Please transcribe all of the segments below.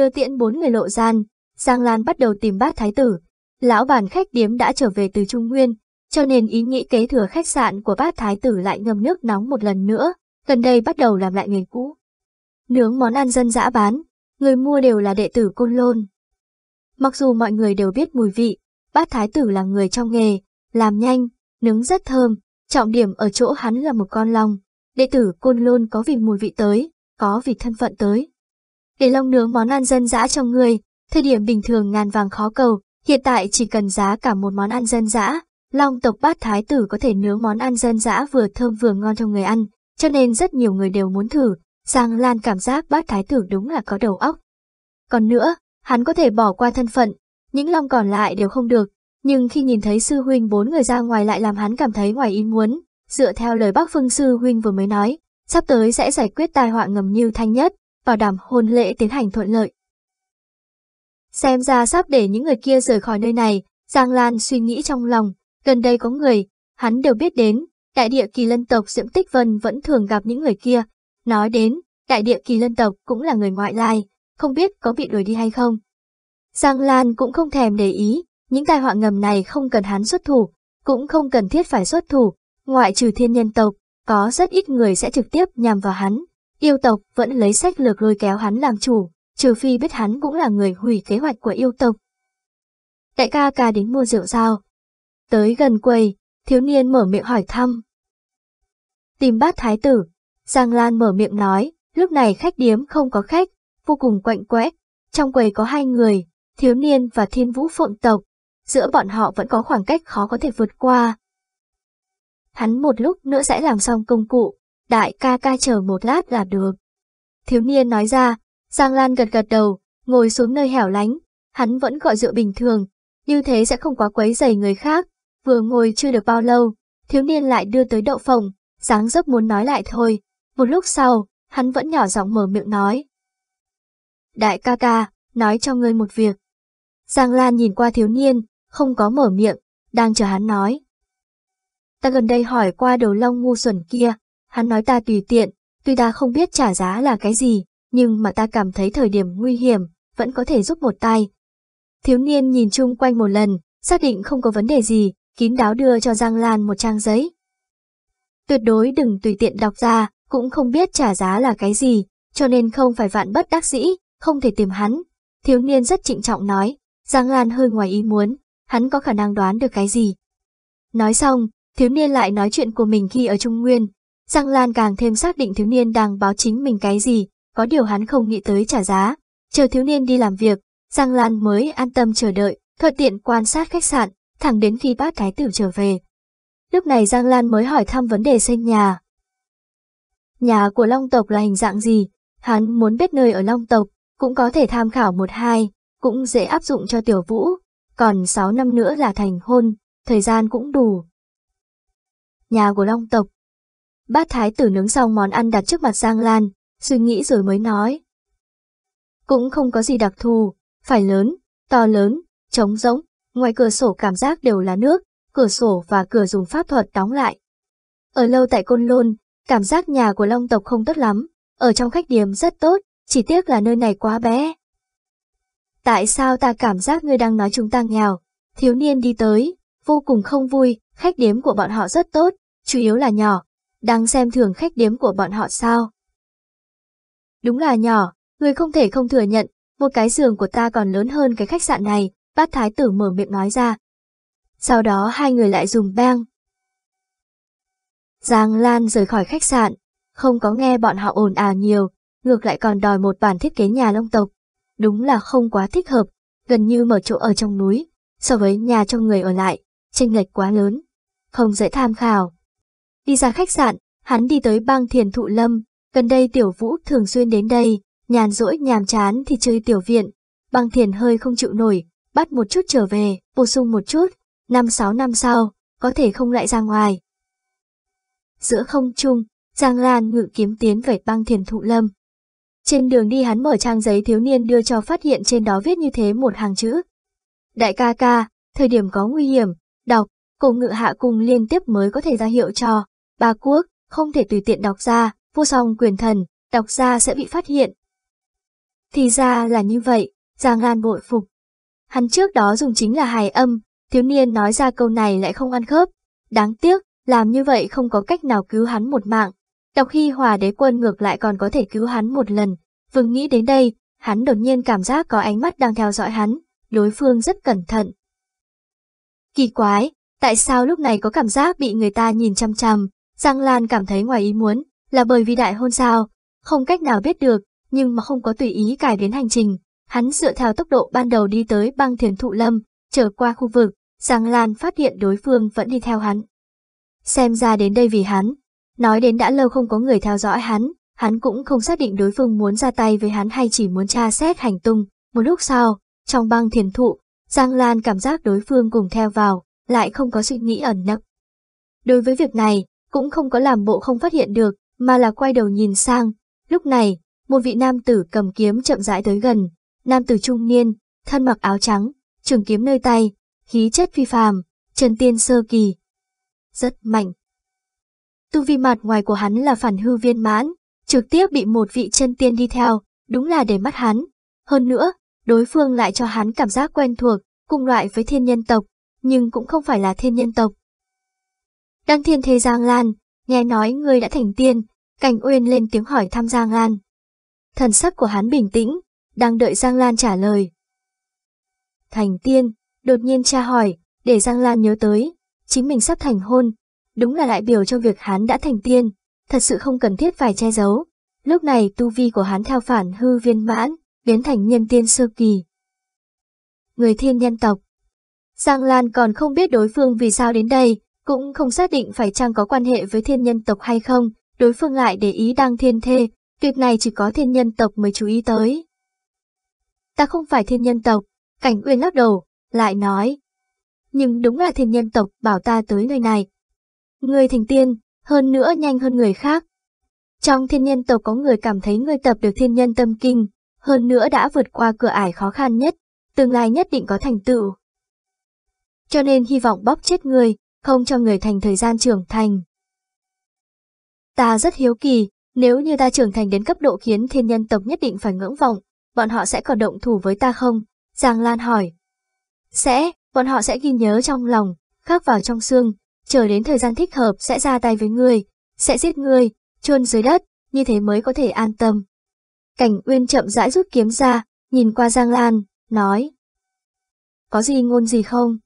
đưa tiễn bốn người lộ gian, Giang Lan bắt đầu tìm bát thái tử. Lão bản khách điếm đã trở về từ Trung Nguyên, cho nên ý nghĩ kế thừa khách sạn của bát thái tử lại ngâm nước nóng một lần nữa, gần đây bắt đầu làm lại nghề cũ. Nướng món ăn dân dã bán, người mua đều là đệ tử côn lôn. Mặc dù mọi người đều biết mùi vị, bát thái tử là người trong nghề, làm nhanh, nướng rất thơm, trọng điểm ở chỗ hắn là một con long, đệ tử côn lôn có vì mùi vị tới, có vì thân phận tới. Để long nướng món ăn dân dã trong người, thời điểm bình thường ngàn vàng khó cầu, hiện tại chỉ cần giá cả một món ăn dân dã, long tộc bát thái tử có thể nướng món ăn dân dã vừa thơm vừa ngon cho người ăn, cho nên rất nhiều người đều muốn thử, Giang Lan cảm giác bát thái tử đúng là có đầu óc. Còn nữa, hắn có thể bỏ qua thân phận, những long còn lại đều không được, nhưng khi nhìn thấy sư huynh bốn người ra ngoài lại làm hắn cảm thấy ngoài ý muốn, dựa theo lời bác phương sư huynh vừa mới nói, sắp tới sẽ giải quyết tai họa ngầm như thanh nhất, bảo đảm hôn lễ tiến hành thuận lợi. Xem ra sắp để những người kia rời khỏi nơi này, Giang Lan suy nghĩ trong lòng, gần đây có người, hắn đều biết đến, đại địa kỳ lân tộc Diễm Tích Vân vẫn thường gặp những người kia. Nói đến, đại địa kỳ lân tộc cũng là người ngoại lai, không biết có bị đuổi đi hay không. Giang Lan cũng không thèm để ý, những tai họa ngầm này không cần hắn xuất thủ, cũng không cần thiết phải xuất thủ, ngoại trừ thiên nhân tộc, có rất ít người sẽ trực tiếp nhằm vào hắn. Yêu tộc vẫn lấy sách lược lôi kéo hắn làm chủ, trừ phi biết hắn cũng là người hủy kế hoạch của yêu tộc. Đại ca ca đến mua rượu sao? Tới gần quầy, thiếu niên mở miệng hỏi thăm. Tìm bát thái tử, Giang Lan mở miệng nói, lúc này khách điếm không có khách, vô cùng quạnh quẽ. Trong quầy có hai người, thiếu niên và thiên vũ phượng tộc, giữa bọn họ vẫn có khoảng cách khó có thể vượt qua. Hắn một lúc nữa sẽ làm xong công cụ, đại ca ca chờ một lát là được. Thiếu niên nói ra, Giang Lan gật gật đầu, ngồi xuống nơi hẻo lánh, hắn vẫn gọi rượu bình thường, như thế sẽ không quá quấy dày người khác, vừa ngồi chưa được bao lâu, thiếu niên lại đưa tới đậu phòng, sáng dấp muốn nói lại thôi, một lúc sau, hắn vẫn nhỏ giọng mở miệng nói. Đại ca ca, nói cho ngươi một việc. Giang Lan nhìn qua thiếu niên, không có mở miệng, đang chờ hắn nói. Ta gần đây hỏi qua đầu long ngu xuẩn kia, Hắn nói ta tùy tiện, tuy ta không biết trả giá là cái gì, nhưng mà ta cảm thấy thời điểm nguy hiểm, vẫn có thể giúp một tay. Thiếu niên nhìn chung quanh một lần, xác định không có vấn đề gì, kín đáo đưa cho Giang Lan một trang giấy. Tuyệt đối đừng tùy tiện đọc ra, cũng không biết trả giá là cái gì, cho nên không phải vạn bất đắc dĩ, không thể tìm hắn. Thiếu niên rất trịnh trọng nói, Giang Lan hơi ngoài ý muốn, hắn có khả năng đoán được cái gì. Nói xong, thiếu niên lại nói chuyện của mình khi ở Trung Nguyên, Giang Lan càng thêm xác định thiếu niên đang báo chính mình cái gì, có điều hắn không nghĩ tới trả giá. Chờ thiếu niên đi làm việc, Giang Lan mới an tâm chờ đợi, thuận tiện quan sát khách sạn, thẳng đến khi bác thái tử trở về. Lúc này Giang Lan mới hỏi thăm vấn đề xây nhà. Nhà của Long tộc là hình dạng gì? Hắn muốn biết nơi ở Long tộc, cũng có thể tham khảo một hai, cũng dễ áp dụng cho tiểu vũ. Còn 6 năm nữa là thành hôn, thời gian cũng đủ. Nhà của Long tộc Bát thái tử nướng xong món ăn đặt trước mặt Giang Lan, suy nghĩ rồi mới nói. Cũng không có gì đặc thù, phải lớn, to lớn, trống rỗng, ngoài cửa sổ cảm giác đều là nước, cửa sổ và cửa dùng pháp thuật đóng lại. Ở lâu tại Côn Lôn, cảm giác nhà của Long tộc không tốt lắm, ở trong khách điểm rất tốt, chỉ tiếc là nơi này quá bé. Tại sao ta cảm giác ngươi đang nói chúng ta nghèo? Thiếu niên đi tới, vô cùng không vui, khách điếm của bọn họ rất tốt, chủ yếu là nhỏ, đang xem thường khách điếm của bọn họ sao. Đúng là nhỏ, người không thể không thừa nhận, một cái giường của ta còn lớn hơn cái khách sạn này, bát thái tử mở miệng nói ra. Sau đó hai người lại dùng bang. Giang Lan rời khỏi khách sạn, không có nghe bọn họ ồn ào nhiều, ngược lại còn đòi một bản thiết kế nhà long tộc. Đúng là không quá thích hợp, gần như mở chỗ ở trong núi, so với nhà cho người ở lại, tranh lệch quá lớn. Không dễ tham khảo, Đi ra khách sạn, hắn đi tới bang thiền thụ lâm, gần đây tiểu vũ thường xuyên đến đây, nhàn rỗi nhàm chán thì chơi tiểu viện. Bang thiền hơi không chịu nổi, bắt một chút trở về, bổ sung một chút, năm sáu năm sau, có thể không lại ra ngoài. Giữa không trung, Giang Lan ngự kiếm tiến về bang thiền thụ lâm. Trên đường đi hắn mở trang giấy thiếu niên đưa cho phát hiện trên đó viết như thế một hàng chữ. Đại ca ca, thời điểm có nguy hiểm, đọc, cổ ngự hạ cùng liên tiếp mới có thể ra hiệu cho ba quốc, không thể tùy tiện đọc ra, vô song quyền thần, đọc ra sẽ bị phát hiện. Thì ra là như vậy, Giang Lan bội phục. Hắn trước đó dùng chính là hài âm, thiếu niên nói ra câu này lại không ăn khớp. Đáng tiếc, làm như vậy không có cách nào cứu hắn một mạng. Đọc khi hòa đế quân ngược lại còn có thể cứu hắn một lần. Vừng nghĩ đến đây, hắn đột nhiên cảm giác có ánh mắt đang theo dõi hắn, đối phương rất cẩn thận. Kỳ quái, tại sao lúc này có cảm giác bị người ta nhìn chăm chăm, Giang Lan cảm thấy ngoài ý muốn, là bởi vì đại hôn sao, không cách nào biết được, nhưng mà không có tùy ý cải biến hành trình. Hắn dựa theo tốc độ ban đầu đi tới băng thiền thụ lâm, trở qua khu vực, Giang Lan phát hiện đối phương vẫn đi theo hắn. Xem ra đến đây vì hắn, nói đến đã lâu không có người theo dõi hắn, hắn cũng không xác định đối phương muốn ra tay với hắn hay chỉ muốn tra xét hành tung. Một lúc sau, trong băng thiền thụ, Giang Lan cảm giác đối phương cùng theo vào, lại không có suy nghĩ ẩn nấp. Đối với việc này, cũng không có làm bộ không phát hiện được, mà là quay đầu nhìn sang. Lúc này, một vị nam tử cầm kiếm chậm rãi tới gần, nam tử trung niên, thân mặc áo trắng, trường kiếm nơi tay, khí chất phi phàm, chân tiên sơ kỳ. Rất mạnh. Tu vi mặt ngoài của hắn là phản hư viên mãn, trực tiếp bị một vị chân tiên đi theo, đúng là để mắt hắn. Hơn nữa, đối phương lại cho hắn cảm giác quen thuộc, cùng loại với thiên nhân tộc, nhưng cũng không phải là thiên nhân tộc, Đăng thiên thế Giang Lan, nghe nói ngươi đã thành tiên, Cảnh Uyên lên tiếng hỏi thăm Giang Lan. Thần sắc của hắn bình tĩnh, đang đợi Giang Lan trả lời. Thành tiên, đột nhiên cha hỏi, để Giang Lan nhớ tới, chính mình sắp thành hôn, đúng là đại biểu cho việc hắn đã thành tiên, thật sự không cần thiết phải che giấu. Lúc này tu vi của hắn theo phản hư viên mãn, biến thành nhân tiên sơ kỳ. Người thiên nhân tộc Giang Lan còn không biết đối phương vì sao đến đây, cũng không xác định phải chăng có quan hệ với thiên nhân tộc hay không, đối phương lại để ý đang thiên thê, việc này chỉ có thiên nhân tộc mới chú ý tới. Ta không phải thiên nhân tộc, cảnh uyên lắc đầu, lại nói. Nhưng đúng là thiên nhân tộc bảo ta tới nơi này. Người thành tiên, hơn nữa nhanh hơn người khác. Trong thiên nhân tộc có người cảm thấy người tập được thiên nhân tâm kinh, hơn nữa đã vượt qua cửa ải khó khăn nhất, tương lai nhất định có thành tựu. Cho nên hy vọng bóp chết người, không cho người thành thời gian trưởng thành. Ta rất hiếu kỳ, nếu như ta trưởng thành đến cấp độ khiến thiên nhân tộc nhất định phải ngưỡng vọng, bọn họ sẽ còn động thủ với ta không? Giang Lan hỏi. Sẽ, bọn họ sẽ ghi nhớ trong lòng, khắc vào trong xương, chờ đến thời gian thích hợp sẽ ra tay với ngươi, sẽ giết ngươi, chôn dưới đất, như thế mới có thể an tâm. Cảnh Uyên chậm rãi rút kiếm ra, nhìn qua Giang Lan, nói. Có gì ngôn gì không?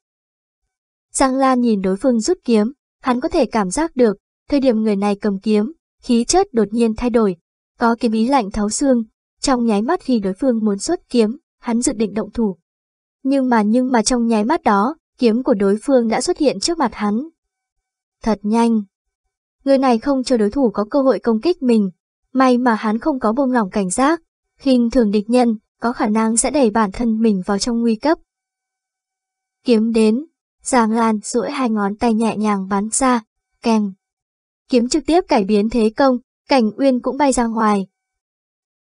Giang Lan nhìn đối phương rút kiếm, hắn có thể cảm giác được, thời điểm người này cầm kiếm, khí chất đột nhiên thay đổi, có kiếm ý lạnh thấu xương, trong nháy mắt khi đối phương muốn xuất kiếm, hắn dự định động thủ. Nhưng mà nhưng mà trong nháy mắt đó, kiếm của đối phương đã xuất hiện trước mặt hắn. Thật nhanh. Người này không cho đối thủ có cơ hội công kích mình, may mà hắn không có buông lỏng cảnh giác, khinh thường địch nhân, có khả năng sẽ đẩy bản thân mình vào trong nguy cấp. Kiếm đến, Già lan duỗi hai ngón tay nhẹ nhàng bắn ra, kèm. Kiếm trực tiếp cải biến thế công, cảnh uyên cũng bay ra ngoài.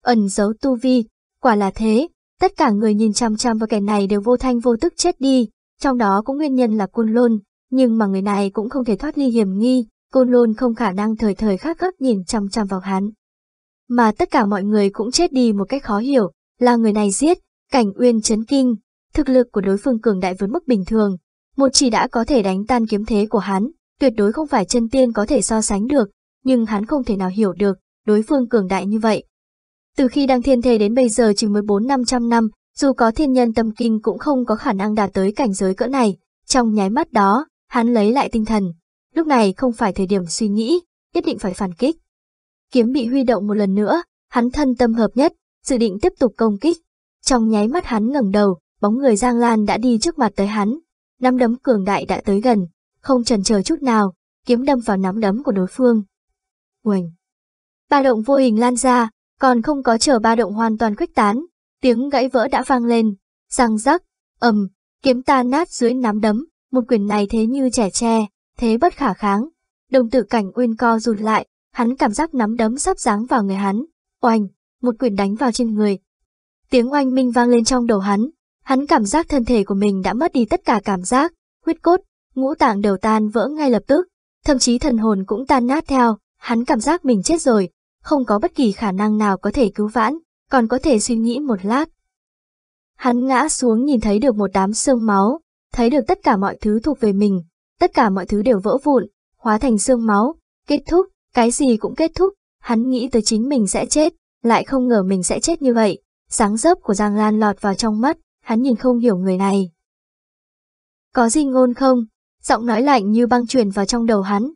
Ẩn giấu tu vi, quả là thế, tất cả người nhìn chăm chăm vào kẻ này đều vô thanh vô tức chết đi, trong đó cũng nguyên nhân là côn lôn, nhưng mà người này cũng không thể thoát ly hiểm nghi, côn lôn không khả năng thời thời khắc khắc nhìn chăm chăm vào hắn. Mà tất cả mọi người cũng chết đi một cách khó hiểu, là người này giết, cảnh uyên chấn kinh, thực lực của đối phương cường đại với mức bình thường, một chỉ đã có thể đánh tan kiếm thế của hắn, tuyệt đối không phải chân tiên có thể so sánh được, nhưng hắn không thể nào hiểu được, đối phương cường đại như vậy. Từ khi đăng thiên thế đến bây giờ chỉ 14-500 năm, dù có thiên nhân tâm kinh cũng không có khả năng đạt tới cảnh giới cỡ này, trong nháy mắt đó, hắn lấy lại tinh thần. Lúc này không phải thời điểm suy nghĩ, nhất định phải phản kích. Kiếm bị huy động một lần nữa, hắn thân tâm hợp nhất, dự định tiếp tục công kích. Trong nháy mắt hắn ngẩng đầu, bóng người Giang Lan đã đi trước mặt tới hắn, nắm đấm cường đại đã tới gần, không chần chờ chút nào, kiếm đâm vào nắm đấm của đối phương. Oành! Ba động vô hình lan ra, còn không có chờ ba động hoàn toàn khuếch tán, tiếng gãy vỡ đã vang lên, răng rắc, ầm, kiếm ta nát dưới nắm đấm, một quyền này thế như trẻ tre, thế bất khả kháng. Đồng tử cảnh uyên co rụt lại, hắn cảm giác nắm đấm sắp giáng vào người hắn, Oanh, một quyền đánh vào trên người. Tiếng oanh minh vang lên trong đầu hắn, Hắn cảm giác thân thể của mình đã mất đi tất cả cảm giác, huyết cốt, ngũ tạng đều tan vỡ ngay lập tức, thậm chí thần hồn cũng tan nát theo, hắn cảm giác mình chết rồi, không có bất kỳ khả năng nào có thể cứu vãn, còn có thể suy nghĩ một lát. Hắn ngã xuống nhìn thấy được một đám xương máu, thấy được tất cả mọi thứ thuộc về mình, tất cả mọi thứ đều vỡ vụn, hóa thành xương máu, kết thúc, cái gì cũng kết thúc, hắn nghĩ tới chính mình sẽ chết, lại không ngờ mình sẽ chết như vậy, sáng rớp của Giang Lan lọt vào trong mắt, hắn nhìn không hiểu người này. Có gì ngôn không? Giọng nói lạnh như băng truyền vào trong đầu hắn.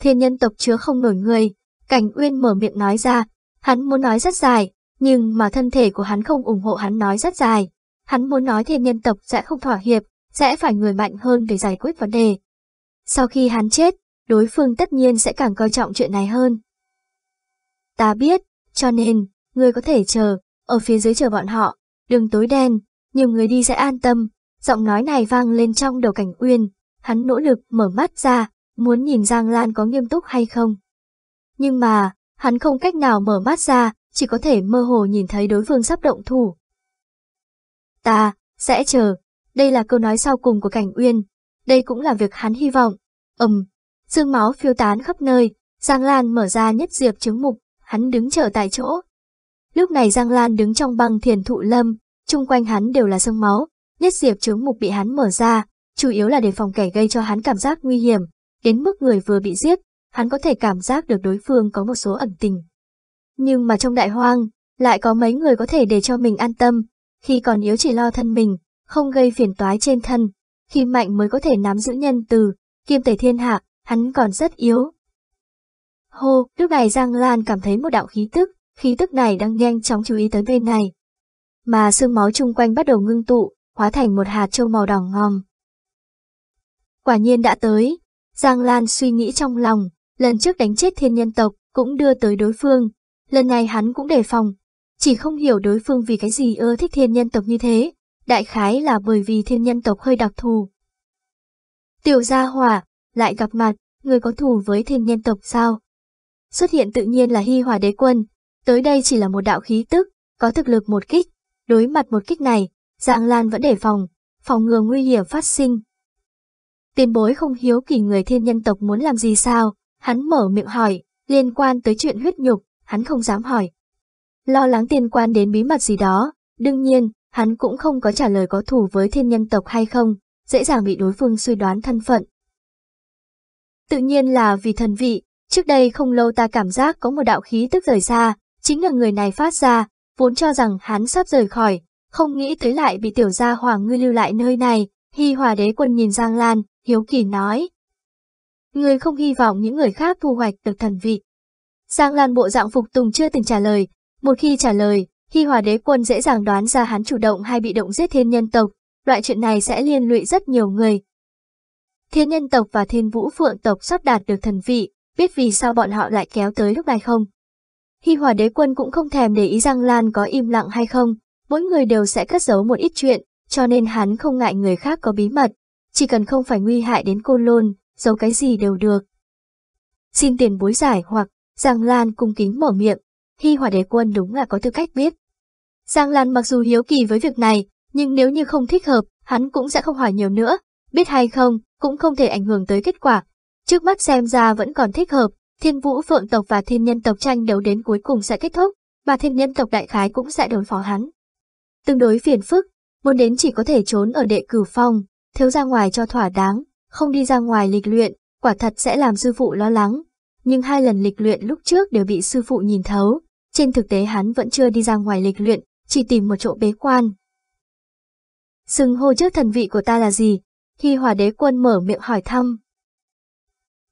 Thiên nhân tộc chứa không nổi người, cảnh uyên mở miệng nói ra, hắn muốn nói rất dài, nhưng mà thân thể của hắn không ủng hộ hắn nói rất dài. Hắn muốn nói thiên nhân tộc sẽ không thỏa hiệp, sẽ phải người mạnh hơn để giải quyết vấn đề. Sau khi hắn chết, đối phương tất nhiên sẽ càng coi trọng chuyện này hơn. Ta biết, cho nên, ngươi có thể chờ, ở phía dưới chờ bọn họ, Đường tối đen, nhiều người đi sẽ an tâm, giọng nói này vang lên trong đầu cảnh uyên, hắn nỗ lực mở mắt ra, muốn nhìn Giang Lan có nghiêm túc hay không. Nhưng mà, hắn không cách nào mở mắt ra, chỉ có thể mơ hồ nhìn thấy đối phương sắp động thủ. Ta, sẽ chờ, đây là câu nói sau cùng của cảnh uyên, đây cũng là việc hắn hy vọng. Ầm, um, xương máu phiêu tán khắp nơi, Giang Lan mở ra nhất diệp chứng mục, hắn đứng chờ tại chỗ, Lúc này Giang Lan đứng trong băng thiền thụ lâm, chung quanh hắn đều là sương máu, nhất diệp chướng mục bị hắn mở ra, chủ yếu là để phòng kẻ gây cho hắn cảm giác nguy hiểm, đến mức người vừa bị giết, hắn có thể cảm giác được đối phương có một số ẩn tình. Nhưng mà trong đại hoang, lại có mấy người có thể để cho mình an tâm, khi còn yếu chỉ lo thân mình, không gây phiền toái trên thân, khi mạnh mới có thể nắm giữ nhân từ, kiêm tể thiên hạ, hắn còn rất yếu. Hô, lúc này Giang Lan cảm thấy một đạo khí tức, khí tức này đang nhanh chóng chú ý tới bên này. Mà xương máu chung quanh bắt đầu ngưng tụ, hóa thành một hạt trâu màu đỏ ngòm. Quả nhiên đã tới, Giang Lan suy nghĩ trong lòng, lần trước đánh chết thiên nhân tộc cũng đưa tới đối phương, lần này hắn cũng đề phòng, chỉ không hiểu đối phương vì cái gì ưa thích thiên nhân tộc như thế, đại khái là bởi vì thiên nhân tộc hơi đặc thù. Tiểu gia hỏa, lại gặp mặt, người có thù với thiên nhân tộc sao? Xuất hiện tự nhiên là hy hỏa đế quân, Tới đây chỉ là một đạo khí tức, có thực lực một kích. Đối mặt một kích này, Dạng Lan vẫn đề phòng, phòng ngừa nguy hiểm phát sinh. Tiền bối không hiếu kỳ người thiên nhân tộc muốn làm gì sao, hắn mở miệng hỏi, liên quan tới chuyện huyết nhục, hắn không dám hỏi. Lo lắng tiền quan đến bí mật gì đó, đương nhiên, hắn cũng không có trả lời có thủ với thiên nhân tộc hay không, dễ dàng bị đối phương suy đoán thân phận. Tự nhiên là vì thần vị, trước đây không lâu ta cảm giác có một đạo khí tức rời xa, chính là người này phát ra, vốn cho rằng hắn sắp rời khỏi, không nghĩ tới lại bị tiểu gia hoàng ngươi lưu lại nơi này, hy hòa đế quân nhìn Giang Lan, hiếu kỳ nói. Người không hy vọng những người khác thu hoạch được thần vị. Giang Lan bộ dạng phục tùng chưa từng trả lời, một khi trả lời, hy hòa đế quân dễ dàng đoán ra hắn chủ động hay bị động giết thiên nhân tộc, loại chuyện này sẽ liên lụy rất nhiều người. Thiên nhân tộc và thiên vũ phượng tộc sắp đạt được thần vị, biết vì sao bọn họ lại kéo tới lúc này không? Hy Hòa Đế Quân cũng không thèm để ý Giang Lan có im lặng hay không, mỗi người đều sẽ cất giấu một ít chuyện, cho nên hắn không ngại người khác có bí mật, chỉ cần không phải nguy hại đến cô lôn, giấu cái gì đều được. Xin tiền bối giải hoặc Giang Lan cung kính mở miệng, Hy Hòa Đế Quân đúng là có tư cách biết. Giang Lan mặc dù hiếu kỳ với việc này, nhưng nếu như không thích hợp, hắn cũng sẽ không hỏi nhiều nữa, biết hay không, cũng không thể ảnh hưởng tới kết quả. Trước mắt xem ra vẫn còn thích hợp, Thiên vũ phượng tộc và thiên nhân tộc tranh đấu đến cuối cùng sẽ kết thúc, và thiên nhân tộc đại khái cũng sẽ đồn phó hắn. Tương đối phiền phức, muốn đến chỉ có thể trốn ở đệ cửu phong, thiếu ra ngoài cho thỏa đáng, không đi ra ngoài lịch luyện, quả thật sẽ làm sư phụ lo lắng. Nhưng hai lần lịch luyện lúc trước đều bị sư phụ nhìn thấu, trên thực tế hắn vẫn chưa đi ra ngoài lịch luyện, chỉ tìm một chỗ bế quan. Sừng hô trước thần vị của ta là gì? Khi hòa đế quân mở miệng hỏi thăm.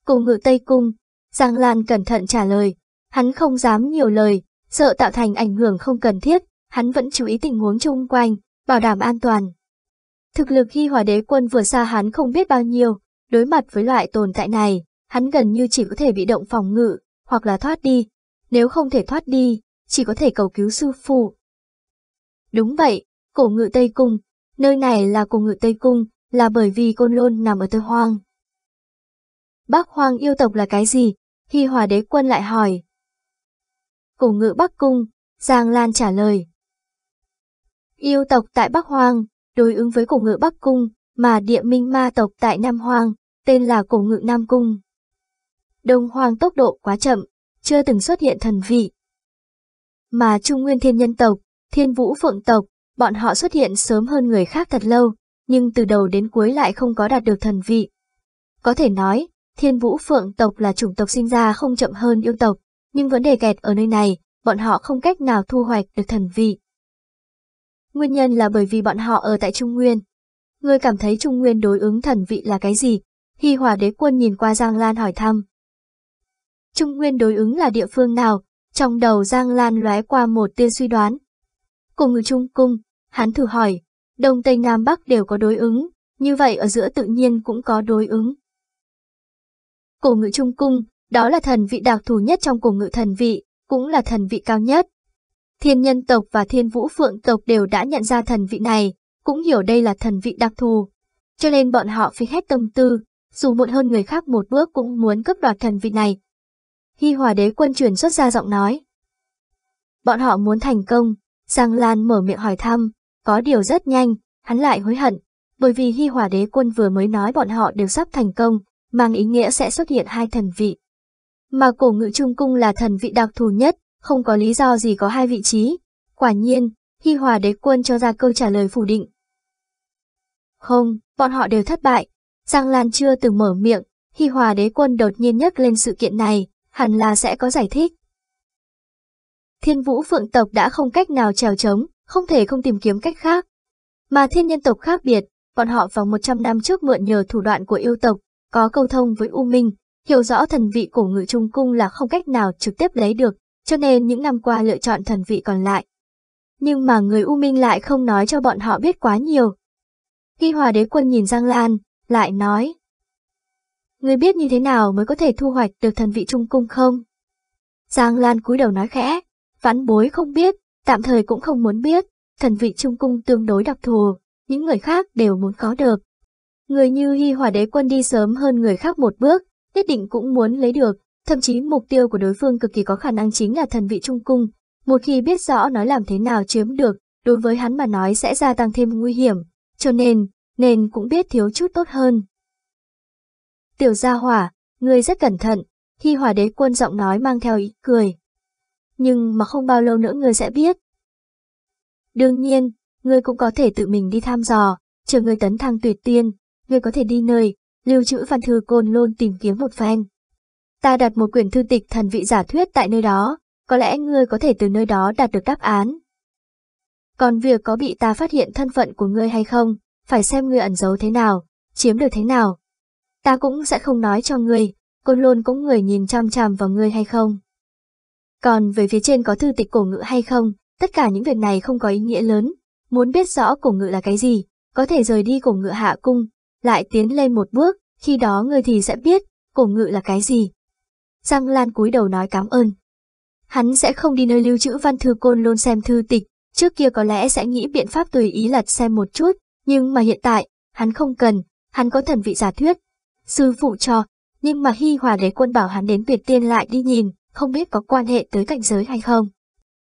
Cùng ngự Tây Cung, Giang Lan cẩn thận trả lời. Hắn không dám nhiều lời, sợ tạo thành ảnh hưởng không cần thiết, hắn vẫn chú ý tình huống chung quanh, bảo đảm an toàn. Thực lực khi hòa đế quân vừa xa hắn không biết bao nhiêu, đối mặt với loại tồn tại này, hắn gần như chỉ có thể bị động phòng ngự, hoặc là thoát đi. Nếu không thể thoát đi, chỉ có thể cầu cứu sư phụ. Đúng vậy, cổ ngự Tây Cung, nơi này là cổ ngự Tây Cung, là bởi vì côn lôn nằm ở Tây Hoang. Bác Hoang yêu tộc là cái gì? Hi Hòa đế quân lại hỏi. Cổ ngự Bắc Cung, Giang Lan trả lời. Yêu tộc tại Bắc Hoang đối ứng với cổ ngự Bắc Cung, mà địa minh ma tộc tại Nam Hoang tên là cổ ngự Nam Cung. Đông Hoang tốc độ quá chậm, chưa từng xuất hiện thần vị. Mà Trung Nguyên Thiên Nhân tộc, Thiên Vũ Phượng tộc, bọn họ xuất hiện sớm hơn người khác thật lâu, nhưng từ đầu đến cuối lại không có đạt được thần vị. Có thể nói, Thiên vũ phượng tộc là chủng tộc sinh ra không chậm hơn yêu tộc, nhưng vấn đề kẹt ở nơi này, bọn họ không cách nào thu hoạch được thần vị. Nguyên nhân là bởi vì bọn họ ở tại Trung Nguyên. Ngươi cảm thấy Trung Nguyên đối ứng thần vị là cái gì? Hy Hòa đế quân nhìn qua Giang Lan hỏi thăm. Trung Nguyên đối ứng là địa phương nào? Trong đầu Giang Lan lóe qua một tia suy đoán. Cùng người Trung Cung, hắn thử hỏi, Đông Tây Nam Bắc đều có đối ứng, như vậy ở giữa tự nhiên cũng có đối ứng. Cổ ngự trung cung, đó là thần vị đặc thù nhất trong cổ ngự thần vị, cũng là thần vị cao nhất. Thiên nhân tộc và thiên vũ phượng tộc đều đã nhận ra thần vị này, cũng hiểu đây là thần vị đặc thù. Cho nên bọn họ phi hết tâm tư, dù muộn hơn người khác một bước cũng muốn cướp đoạt thần vị này. Hy hòa đế quân truyền xuất ra giọng nói. Bọn họ muốn thành công, Giang Lan mở miệng hỏi thăm, có điều rất nhanh, hắn lại hối hận, bởi vì Hy Hòa Đế Quân vừa mới nói bọn họ đều sắp thành công, mang ý nghĩa sẽ xuất hiện hai thần vị. Mà cổ ngự trung cung là thần vị đặc thù nhất, không có lý do gì có hai vị trí. Quả nhiên, Hi Hòa đế quân cho ra câu trả lời phủ định. Không, bọn họ đều thất bại. Giang Lan chưa từng mở miệng, Hi Hòa đế quân đột nhiên nhắc lên sự kiện này, hẳn là sẽ có giải thích. Thiên vũ phượng tộc đã không cách nào trèo trống, không thể không tìm kiếm cách khác. Mà thiên nhân tộc khác biệt, bọn họ vào 100 năm trước mượn nhờ thủ đoạn của yêu tộc, có câu thông với U Minh, hiểu rõ thần vị của người Trung Cung là không cách nào trực tiếp lấy được, cho nên những năm qua lựa chọn thần vị còn lại. Nhưng mà người U Minh lại không nói cho bọn họ biết quá nhiều. Khi Hòa Đế Quân nhìn Giang Lan, lại nói. Người biết như thế nào mới có thể thu hoạch được thần vị Trung Cung không? Giang Lan cúi đầu nói khẽ, vãn bối không biết, tạm thời cũng không muốn biết, thần vị Trung Cung tương đối đặc thù, những người khác đều muốn có được, Người như Hy Hòa Đế Quân đi sớm hơn người khác một bước, nhất định cũng muốn lấy được, thậm chí mục tiêu của đối phương cực kỳ có khả năng chính là thần vị trung cung. Một khi biết rõ nói làm thế nào chiếm được, đối với hắn mà nói sẽ gia tăng thêm nguy hiểm, cho nên, nên cũng biết thiếu chút tốt hơn. Tiểu gia hỏa, người rất cẩn thận, Hy Hòa Đế Quân giọng nói mang theo ý cười. Nhưng mà không bao lâu nữa người sẽ biết. Đương nhiên, người cũng có thể tự mình đi thăm dò, chờ người tấn thăng tuyệt tiên, ngươi có thể đi nơi, lưu trữ văn thư côn lôn tìm kiếm một phen. Ta đặt một quyển thư tịch thần vị giả thuyết tại nơi đó, có lẽ ngươi có thể từ nơi đó đạt được đáp án. Còn việc có bị ta phát hiện thân phận của ngươi hay không, phải xem ngươi ẩn giấu thế nào, chiếm được thế nào. Ta cũng sẽ không nói cho ngươi, côn lôn cũng người nhìn chăm chằm vào ngươi hay không. Còn về phía trên có thư tịch cổ ngữ hay không, tất cả những việc này không có ý nghĩa lớn. Muốn biết rõ cổ ngữ là cái gì, có thể rời đi cổ ngữ hạ cung, lại tiến lên một bước, khi đó ngươi thì sẽ biết, cổ ngự là cái gì. Giang Lan cúi đầu nói cảm ơn. Hắn sẽ không đi nơi lưu trữ văn thư côn luôn xem thư tịch, trước kia có lẽ sẽ nghĩ biện pháp tùy ý lật xem một chút, nhưng mà hiện tại, hắn không cần, hắn có thần vị giả thuyết. Sư phụ cho, nhưng mà Hy Hòa đế quân bảo hắn đến tuyệt tiên lại đi nhìn, không biết có quan hệ tới cảnh giới hay không.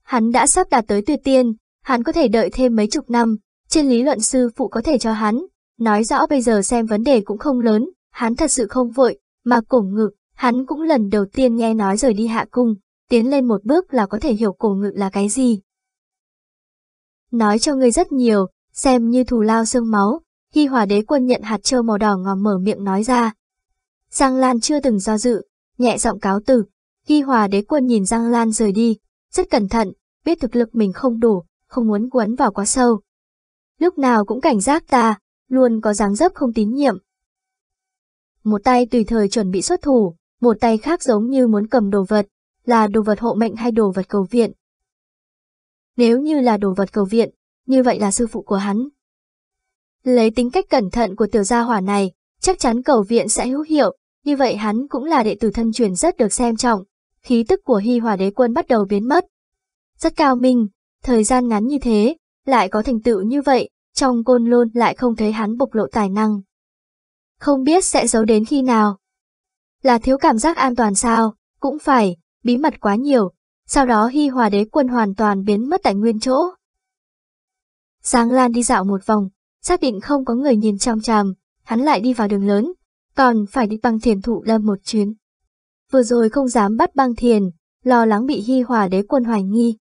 Hắn đã sắp đạt tới tuyệt tiên, hắn có thể đợi thêm mấy chục năm, trên lý luận sư phụ có thể cho hắn, nói rõ bây giờ xem vấn đề cũng không lớn, hắn thật sự không vội, mà cổ ngực, hắn cũng lần đầu tiên nghe nói rời đi hạ cung, tiến lên một bước là có thể hiểu cổ ngực là cái gì. Nói cho ngươi rất nhiều, xem như thù lao xương máu, khi hỏa đế quân nhận hạt trâu màu đỏ ngòm mở miệng nói ra. Giang Lan chưa từng do dự, nhẹ giọng cáo từ, khi hòa đế quân nhìn Giang Lan rời đi, rất cẩn thận, biết thực lực mình không đủ, không muốn quấn vào quá sâu. Lúc nào cũng cảnh giác ta, luôn có dáng dấp không tín nhiệm. Một tay tùy thời chuẩn bị xuất thủ, một tay khác giống như muốn cầm đồ vật, là đồ vật hộ mệnh hay đồ vật cầu viện. Nếu như là đồ vật cầu viện, như vậy là sư phụ của hắn. Lấy tính cách cẩn thận của tiểu gia hỏa này, chắc chắn cầu viện sẽ hữu hiệu, như vậy hắn cũng là đệ tử thân truyền rất được xem trọng, khí tức của hy hỏa đế quân bắt đầu biến mất. Rất cao minh, thời gian ngắn như thế, lại có thành tựu như vậy, trong côn lôn lại không thấy hắn bộc lộ tài năng. Không biết sẽ giấu đến khi nào. Là thiếu cảm giác an toàn sao, cũng phải, bí mật quá nhiều, sau đó hy hòa đế quân hoàn toàn biến mất tại nguyên chỗ. Giang Lan đi dạo một vòng, xác định không có người nhìn trong tràm, hắn lại đi vào đường lớn, còn phải đi băng thiền thụ lâm một chuyến. Vừa rồi không dám bắt băng thiền, lo lắng bị hy hòa đế quân hoài nghi.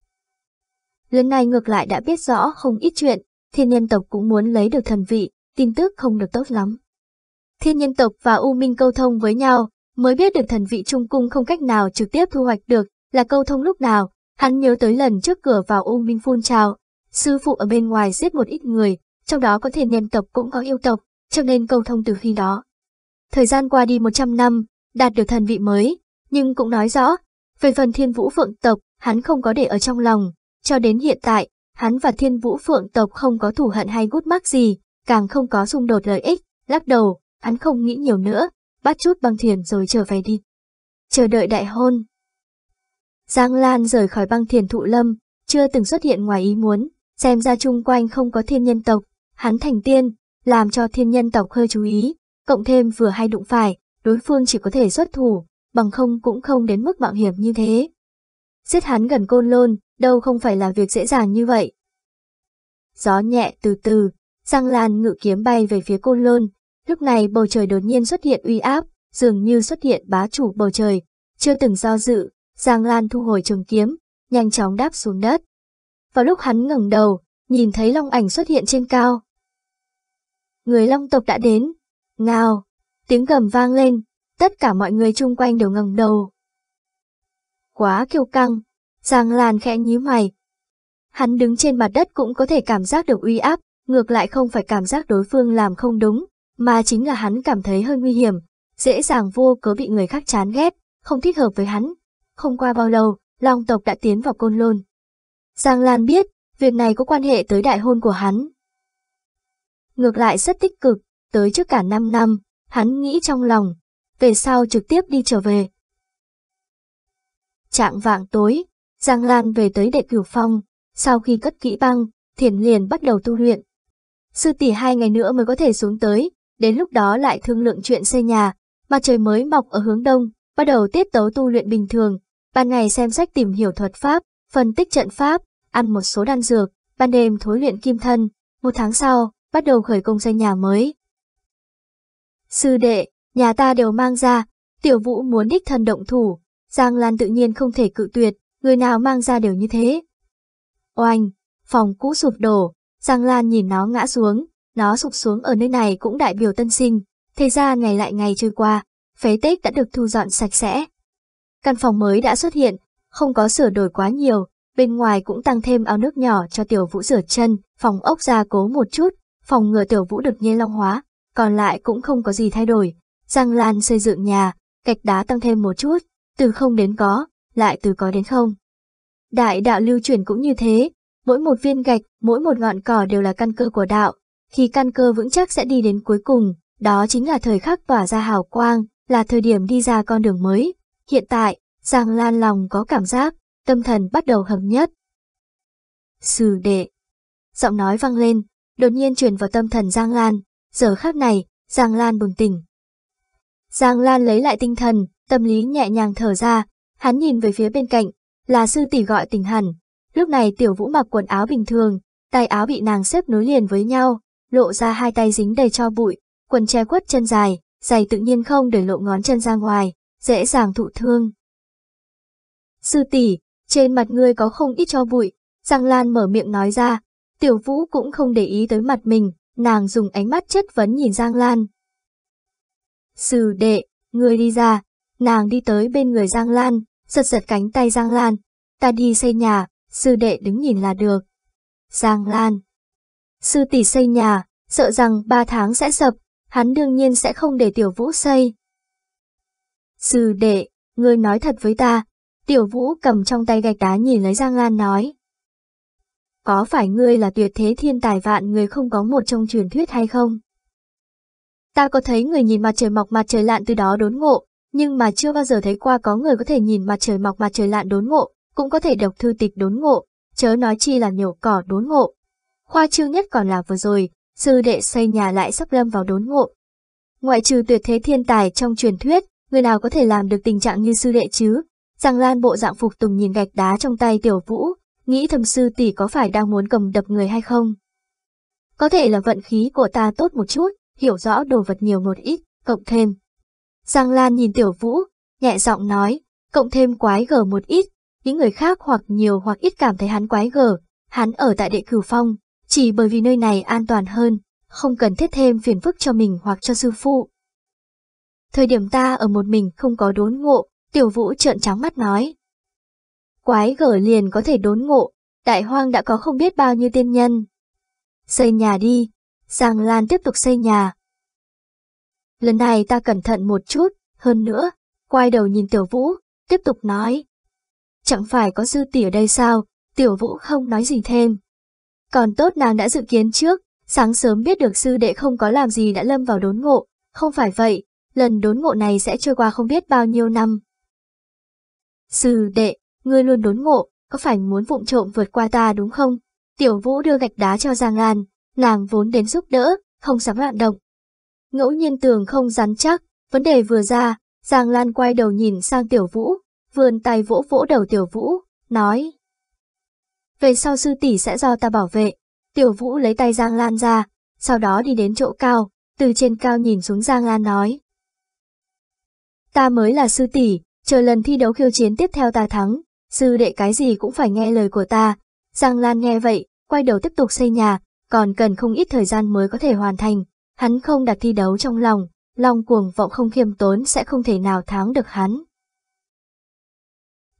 Lần này ngược lại đã biết rõ không ít chuyện, thiên nhân tộc cũng muốn lấy được thần vị, tin tức không được tốt lắm. Thiên nhân tộc và U Minh câu thông với nhau, mới biết được thần vị trung cung không cách nào trực tiếp thu hoạch được, là câu thông lúc nào, hắn nhớ tới lần trước cửa vào U Minh phun trào, sư phụ ở bên ngoài giết một ít người, trong đó có thiên nhân tộc cũng có yêu tộc, cho nên câu thông từ khi đó. Thời gian qua đi 100 năm, đạt được thần vị mới, nhưng cũng nói rõ, về phần thiên vũ phượng tộc, hắn không có để ở trong lòng, cho đến hiện tại, Hắn và thiên vũ phượng tộc không có thù hận hay gút mắc gì, càng không có xung đột lợi ích, lắc đầu, hắn không nghĩ nhiều nữa, bắt chút băng thiền rồi trở về đi. Chờ đợi đại hôn. Giang Lan rời khỏi băng thiền thụ lâm, chưa từng xuất hiện ngoài ý muốn, xem ra chung quanh không có thiên nhân tộc, hắn thành tiên, làm cho thiên nhân tộc hơi chú ý, cộng thêm vừa hay đụng phải, đối phương chỉ có thể xuất thủ, bằng không cũng không đến mức mạo hiểm như thế. Giết hắn gần côn lôn, đâu không phải là việc dễ dàng như vậy. Gió nhẹ từ từ, răng lan ngự kiếm bay về phía côn lôn. Lúc này bầu trời đột nhiên xuất hiện uy áp, dường như xuất hiện bá chủ bầu trời. Chưa từng do dự, Giang Lan thu hồi trường kiếm, nhanh chóng đáp xuống đất. Vào lúc hắn ngẩng đầu, nhìn thấy long ảnh xuất hiện trên cao. Người long tộc đã đến. ngào, tiếng gầm vang lên, tất cả mọi người chung quanh đều ngẩng đầu quá kiêu căng. Giang Lan khẽ nhíu mày. Hắn đứng trên mặt đất cũng có thể cảm giác được uy áp, ngược lại không phải cảm giác đối phương làm không đúng, mà chính là hắn cảm thấy hơi nguy hiểm, dễ dàng vô cớ bị người khác chán ghét, không thích hợp với hắn. Không qua bao lâu, Long tộc đã tiến vào côn lôn. Giang Lan biết, việc này có quan hệ tới đại hôn của hắn. Ngược lại rất tích cực, tới trước cả 5 năm, hắn nghĩ trong lòng, về sau trực tiếp đi trở về, Trạng vạng tối, Giang Lan về tới đệ cửu phong, sau khi cất kỹ băng, thiền liền bắt đầu tu luyện. Sư tỷ hai ngày nữa mới có thể xuống tới, đến lúc đó lại thương lượng chuyện xây nhà, mà trời mới mọc ở hướng đông, bắt đầu tiết tấu tu luyện bình thường, ban ngày xem sách tìm hiểu thuật pháp, phân tích trận pháp, ăn một số đan dược, ban đêm thối luyện kim thân, một tháng sau, bắt đầu khởi công xây nhà mới. Sư đệ, nhà ta đều mang ra, tiểu vũ muốn đích thân động thủ, Giang Lan tự nhiên không thể cự tuyệt, người nào mang ra đều như thế. Oanh, phòng cũ sụp đổ, Giang Lan nhìn nó ngã xuống, nó sụp xuống ở nơi này cũng đại biểu tân sinh, thế ra ngày lại ngày trôi qua, phế tích đã được thu dọn sạch sẽ. Căn phòng mới đã xuất hiện, không có sửa đổi quá nhiều, bên ngoài cũng tăng thêm ao nước nhỏ cho tiểu vũ rửa chân, phòng ốc gia cố một chút, phòng ngừa tiểu vũ được nhiên long hóa, còn lại cũng không có gì thay đổi. Giang Lan xây dựng nhà, gạch đá tăng thêm một chút, từ không đến có, lại từ có đến không. Đại đạo lưu chuyển cũng như thế, mỗi một viên gạch, mỗi một ngọn cỏ đều là căn cơ của đạo, khi căn cơ vững chắc sẽ đi đến cuối cùng, đó chính là thời khắc tỏa ra hào quang, là thời điểm đi ra con đường mới. Hiện tại, Giang Lan lòng có cảm giác, tâm thần bắt đầu hầm nhất. Sư đệ. Giọng nói vang lên, đột nhiên truyền vào tâm thần Giang Lan, giờ khắc này, Giang Lan bừng tỉnh. Giang Lan lấy lại tinh thần, Tâm lý nhẹ nhàng thở ra, hắn nhìn về phía bên cạnh, là sư tỷ gọi tình hẳn. Lúc này tiểu vũ mặc quần áo bình thường, tay áo bị nàng xếp nối liền với nhau, lộ ra hai tay dính đầy cho bụi, quần che quất chân dài, giày tự nhiên không để lộ ngón chân ra ngoài, dễ dàng thụ thương. Sư tỷ, trên mặt ngươi có không ít cho bụi, Giang Lan mở miệng nói ra, tiểu vũ cũng không để ý tới mặt mình, nàng dùng ánh mắt chất vấn nhìn Giang Lan. Sư đệ, ngươi đi ra, Nàng đi tới bên người Giang Lan, giật giật cánh tay Giang Lan. Ta đi xây nhà, sư đệ đứng nhìn là được. Giang Lan. Sư tỷ xây nhà, sợ rằng ba tháng sẽ sập, hắn đương nhiên sẽ không để tiểu vũ xây. Sư đệ, ngươi nói thật với ta. Tiểu vũ cầm trong tay gạch đá nhìn lấy Giang Lan nói. Có phải ngươi là tuyệt thế thiên tài vạn người không có một trong truyền thuyết hay không? Ta có thấy người nhìn mặt trời mọc mặt trời lặn từ đó đốn ngộ, nhưng mà chưa bao giờ thấy qua có người có thể nhìn mặt trời mọc mặt trời lạn đốn ngộ, cũng có thể đọc thư tịch đốn ngộ, chớ nói chi là nhổ cỏ đốn ngộ. Khoa trương nhất còn là vừa rồi, sư đệ xây nhà lại sắp lâm vào đốn ngộ. Ngoại trừ tuyệt thế thiên tài trong truyền thuyết, người nào có thể làm được tình trạng như sư đệ chứ? Giang Lan bộ dạng phục tùng nhìn gạch đá trong tay tiểu vũ, nghĩ thầm sư tỷ có phải đang muốn cầm đập người hay không? Có thể là vận khí của ta tốt một chút, hiểu rõ đồ vật nhiều một ít, cộng thêm, Giang Lan nhìn Tiểu Vũ, nhẹ giọng nói, cộng thêm quái gở một ít, những người khác hoặc nhiều hoặc ít cảm thấy hắn quái gở, hắn ở tại đệ cửu phong, chỉ bởi vì nơi này an toàn hơn, không cần thiết thêm phiền phức cho mình hoặc cho sư phụ. Thời điểm ta ở một mình không có đốn ngộ, Tiểu Vũ trợn trắng mắt nói. Quái gở liền có thể đốn ngộ, đại hoang đã có không biết bao nhiêu tiên nhân. Xây nhà đi, Giang Lan tiếp tục xây nhà, Lần này ta cẩn thận một chút, hơn nữa, quay đầu nhìn Tiểu Vũ, tiếp tục nói. Chẳng phải có sư tỷ ở đây sao, Tiểu Vũ không nói gì thêm. Còn tốt nàng đã dự kiến trước, sáng sớm biết được sư đệ không có làm gì đã lâm vào đốn ngộ, không phải vậy, lần đốn ngộ này sẽ trôi qua không biết bao nhiêu năm. Sư đệ, ngươi luôn đốn ngộ, có phải muốn vụng trộm vượt qua ta đúng không? Tiểu Vũ đưa gạch đá cho Giang Lan, nàng vốn đến giúp đỡ, không dám loạn động, Ngẫu nhiên tường không rắn chắc, vấn đề vừa ra, Giang Lan quay đầu nhìn sang tiểu vũ, vươn tay vỗ vỗ đầu tiểu vũ, nói. Về sau sư tỷ sẽ do ta bảo vệ. Tiểu vũ lấy tay Giang Lan ra, sau đó đi đến chỗ cao, từ trên cao nhìn xuống Giang Lan nói. Ta mới là sư tỷ, chờ lần thi đấu khiêu chiến tiếp theo ta thắng, sư đệ cái gì cũng phải nghe lời của ta. Giang Lan nghe vậy, quay đầu tiếp tục xây nhà, còn cần không ít thời gian mới có thể hoàn thành, Hắn không đặt thi đấu trong lòng, lòng cuồng vọng không khiêm tốn sẽ không thể nào thắng được hắn.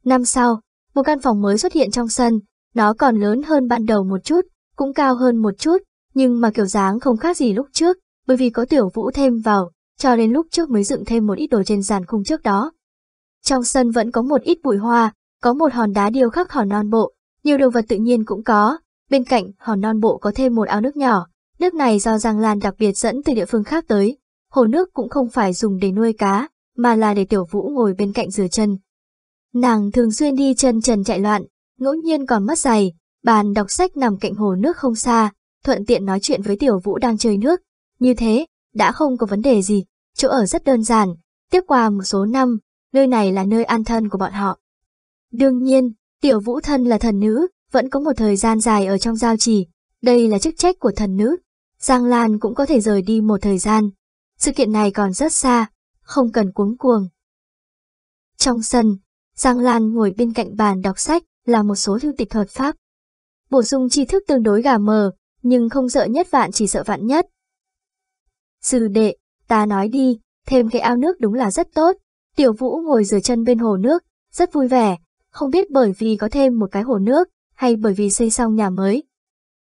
Năm sau, một căn phòng mới xuất hiện trong sân, nó còn lớn hơn ban đầu một chút, cũng cao hơn một chút, nhưng mà kiểu dáng không khác gì lúc trước, bởi vì có tiểu vũ thêm vào, cho đến lúc trước mới dựng thêm một ít đồ trên giàn khung trước đó. Trong sân vẫn có một ít bụi hoa, có một hòn đá điêu khắc hòn non bộ, nhiều đồ vật tự nhiên cũng có, bên cạnh hòn non bộ có thêm một ao nước nhỏ, Nước này do Giang Lan đặc biệt dẫn từ địa phương khác tới, hồ nước cũng không phải dùng để nuôi cá, mà là để Tiểu Vũ ngồi bên cạnh rửa chân. Nàng thường xuyên đi chân trần chạy loạn, ngẫu nhiên còn mất giày, bàn đọc sách nằm cạnh hồ nước không xa, thuận tiện nói chuyện với Tiểu Vũ đang chơi nước. Như thế, đã không có vấn đề gì, chỗ ở rất đơn giản, tiếp qua một số năm, nơi này là nơi an thân của bọn họ. Đương nhiên, Tiểu Vũ thân là thần nữ, vẫn có một thời gian dài ở trong giao trì, đây là chức trách của thần nữ, Giang Lan cũng có thể rời đi một thời gian. Sự kiện này còn rất xa, không cần cuống cuồng. Trong sân, Giang Lan ngồi bên cạnh bàn đọc sách là một số thư tịch thuật pháp. Bổ sung tri thức tương đối gà mờ, nhưng không sợ nhất vạn chỉ sợ vạn nhất. Sư đệ, ta nói đi, thêm cái ao nước đúng là rất tốt. Tiểu Vũ ngồi rửa chân bên hồ nước, rất vui vẻ, không biết bởi vì có thêm một cái hồ nước, hay bởi vì xây xong nhà mới.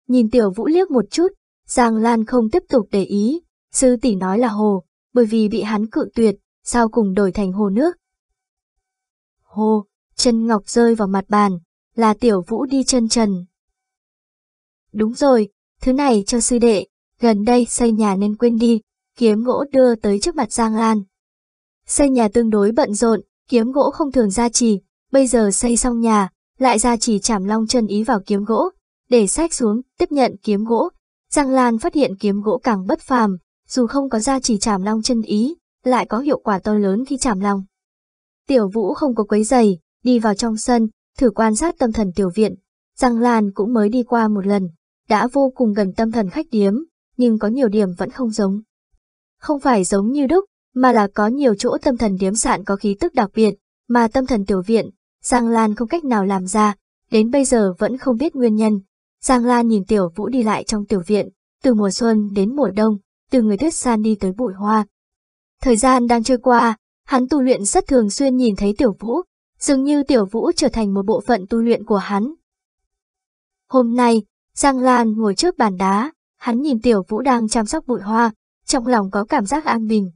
Nhìn Tiểu Vũ liếc một chút, Giang Lan không tiếp tục để ý, sư tỷ nói là hồ, bởi vì bị hắn cự tuyệt, sao cùng đổi thành hồ nước. Hồ, chân ngọc rơi vào mặt bàn, là tiểu vũ đi chân trần. Đúng rồi, thứ này cho sư đệ, gần đây xây nhà nên quên đi, kiếm gỗ đưa tới trước mặt Giang Lan. Xây nhà tương đối bận rộn, kiếm gỗ không thường ra trì, bây giờ xây xong nhà, lại ra trì chảm long chân ý vào kiếm gỗ, để sách xuống, tiếp nhận kiếm gỗ, Giang Lan phát hiện kiếm gỗ càng bất phàm, dù không có gia chỉ chảm long chân ý, lại có hiệu quả to lớn khi chảm long. Tiểu Vũ không có quấy giày, đi vào trong sân, thử quan sát tâm thần tiểu viện. Giang Lan cũng mới đi qua một lần, đã vô cùng gần tâm thần khách điếm, nhưng có nhiều điểm vẫn không giống. Không phải giống như Đúc, mà là có nhiều chỗ tâm thần điếm sạn có khí tức đặc biệt, mà tâm thần tiểu viện, Giang Lan không cách nào làm ra, đến bây giờ vẫn không biết nguyên nhân. Giang Lan nhìn Tiểu Vũ đi lại trong tiểu viện, từ mùa xuân đến mùa đông, từ người tuyết san đi tới bụi hoa. Thời gian đang trôi qua, hắn tu luyện rất thường xuyên nhìn thấy Tiểu Vũ, dường như Tiểu Vũ trở thành một bộ phận tu luyện của hắn. Hôm nay, Giang Lan ngồi trước bàn đá, hắn nhìn Tiểu Vũ đang chăm sóc bụi hoa, trong lòng có cảm giác an bình.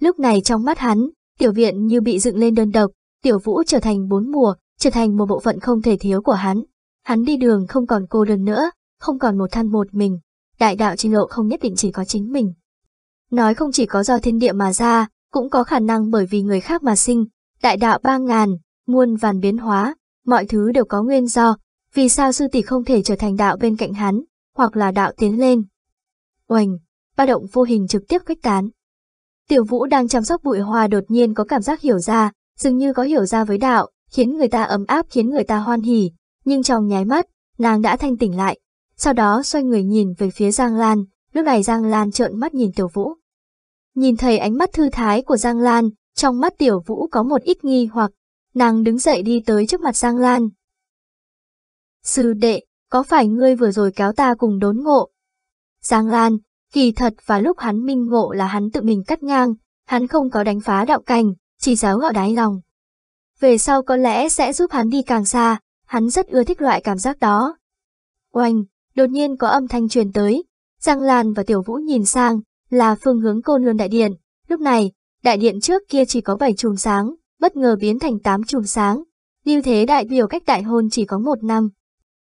Lúc này trong mắt hắn, tiểu viện như bị dựng lên đơn độc, Tiểu Vũ trở thành bốn mùa, trở thành một bộ phận không thể thiếu của hắn. Hắn đi đường không còn cô đơn nữa, không còn một thân một mình, đại đạo chi lộ không nhất định chỉ có chính mình. Nói không chỉ có do thiên địa mà ra, cũng có khả năng bởi vì người khác mà sinh, đại đạo ba ngàn, muôn vàn biến hóa, mọi thứ đều có nguyên do, vì sao sư tỷ không thể trở thành đạo bên cạnh hắn, hoặc là đạo tiến lên. Oành, ba động vô hình trực tiếp khuếch tán. Tiểu vũ đang chăm sóc bụi hoa đột nhiên có cảm giác hiểu ra, dường như có hiểu ra với đạo, khiến người ta ấm áp khiến người ta hoan hỉ, nhưng trong nháy mắt, nàng đã thanh tỉnh lại, sau đó xoay người nhìn về phía Giang Lan, lúc này Giang Lan trợn mắt nhìn Tiểu Vũ. Nhìn thấy ánh mắt thư thái của Giang Lan, trong mắt Tiểu Vũ có một ít nghi hoặc, nàng đứng dậy đi tới trước mặt Giang Lan. Sư đệ, có phải ngươi vừa rồi kéo ta cùng đốn ngộ? Giang Lan, kỳ thật và lúc hắn minh ngộ là hắn tự mình cắt ngang, hắn không có đánh phá đạo cảnh, chỉ giáo ở đáy lòng. Về sau có lẽ sẽ giúp hắn đi càng xa, hắn rất ưa thích loại cảm giác đó. Oanh, đột nhiên có âm thanh truyền tới, Giang Lan và Tiểu Vũ nhìn sang, là phương hướng côn luân đại điện. Lúc này, đại điện trước kia chỉ có 7 chùm sáng, bất ngờ biến thành 8 chùm sáng. Như thế đại biểu cách đại hôn chỉ có một năm.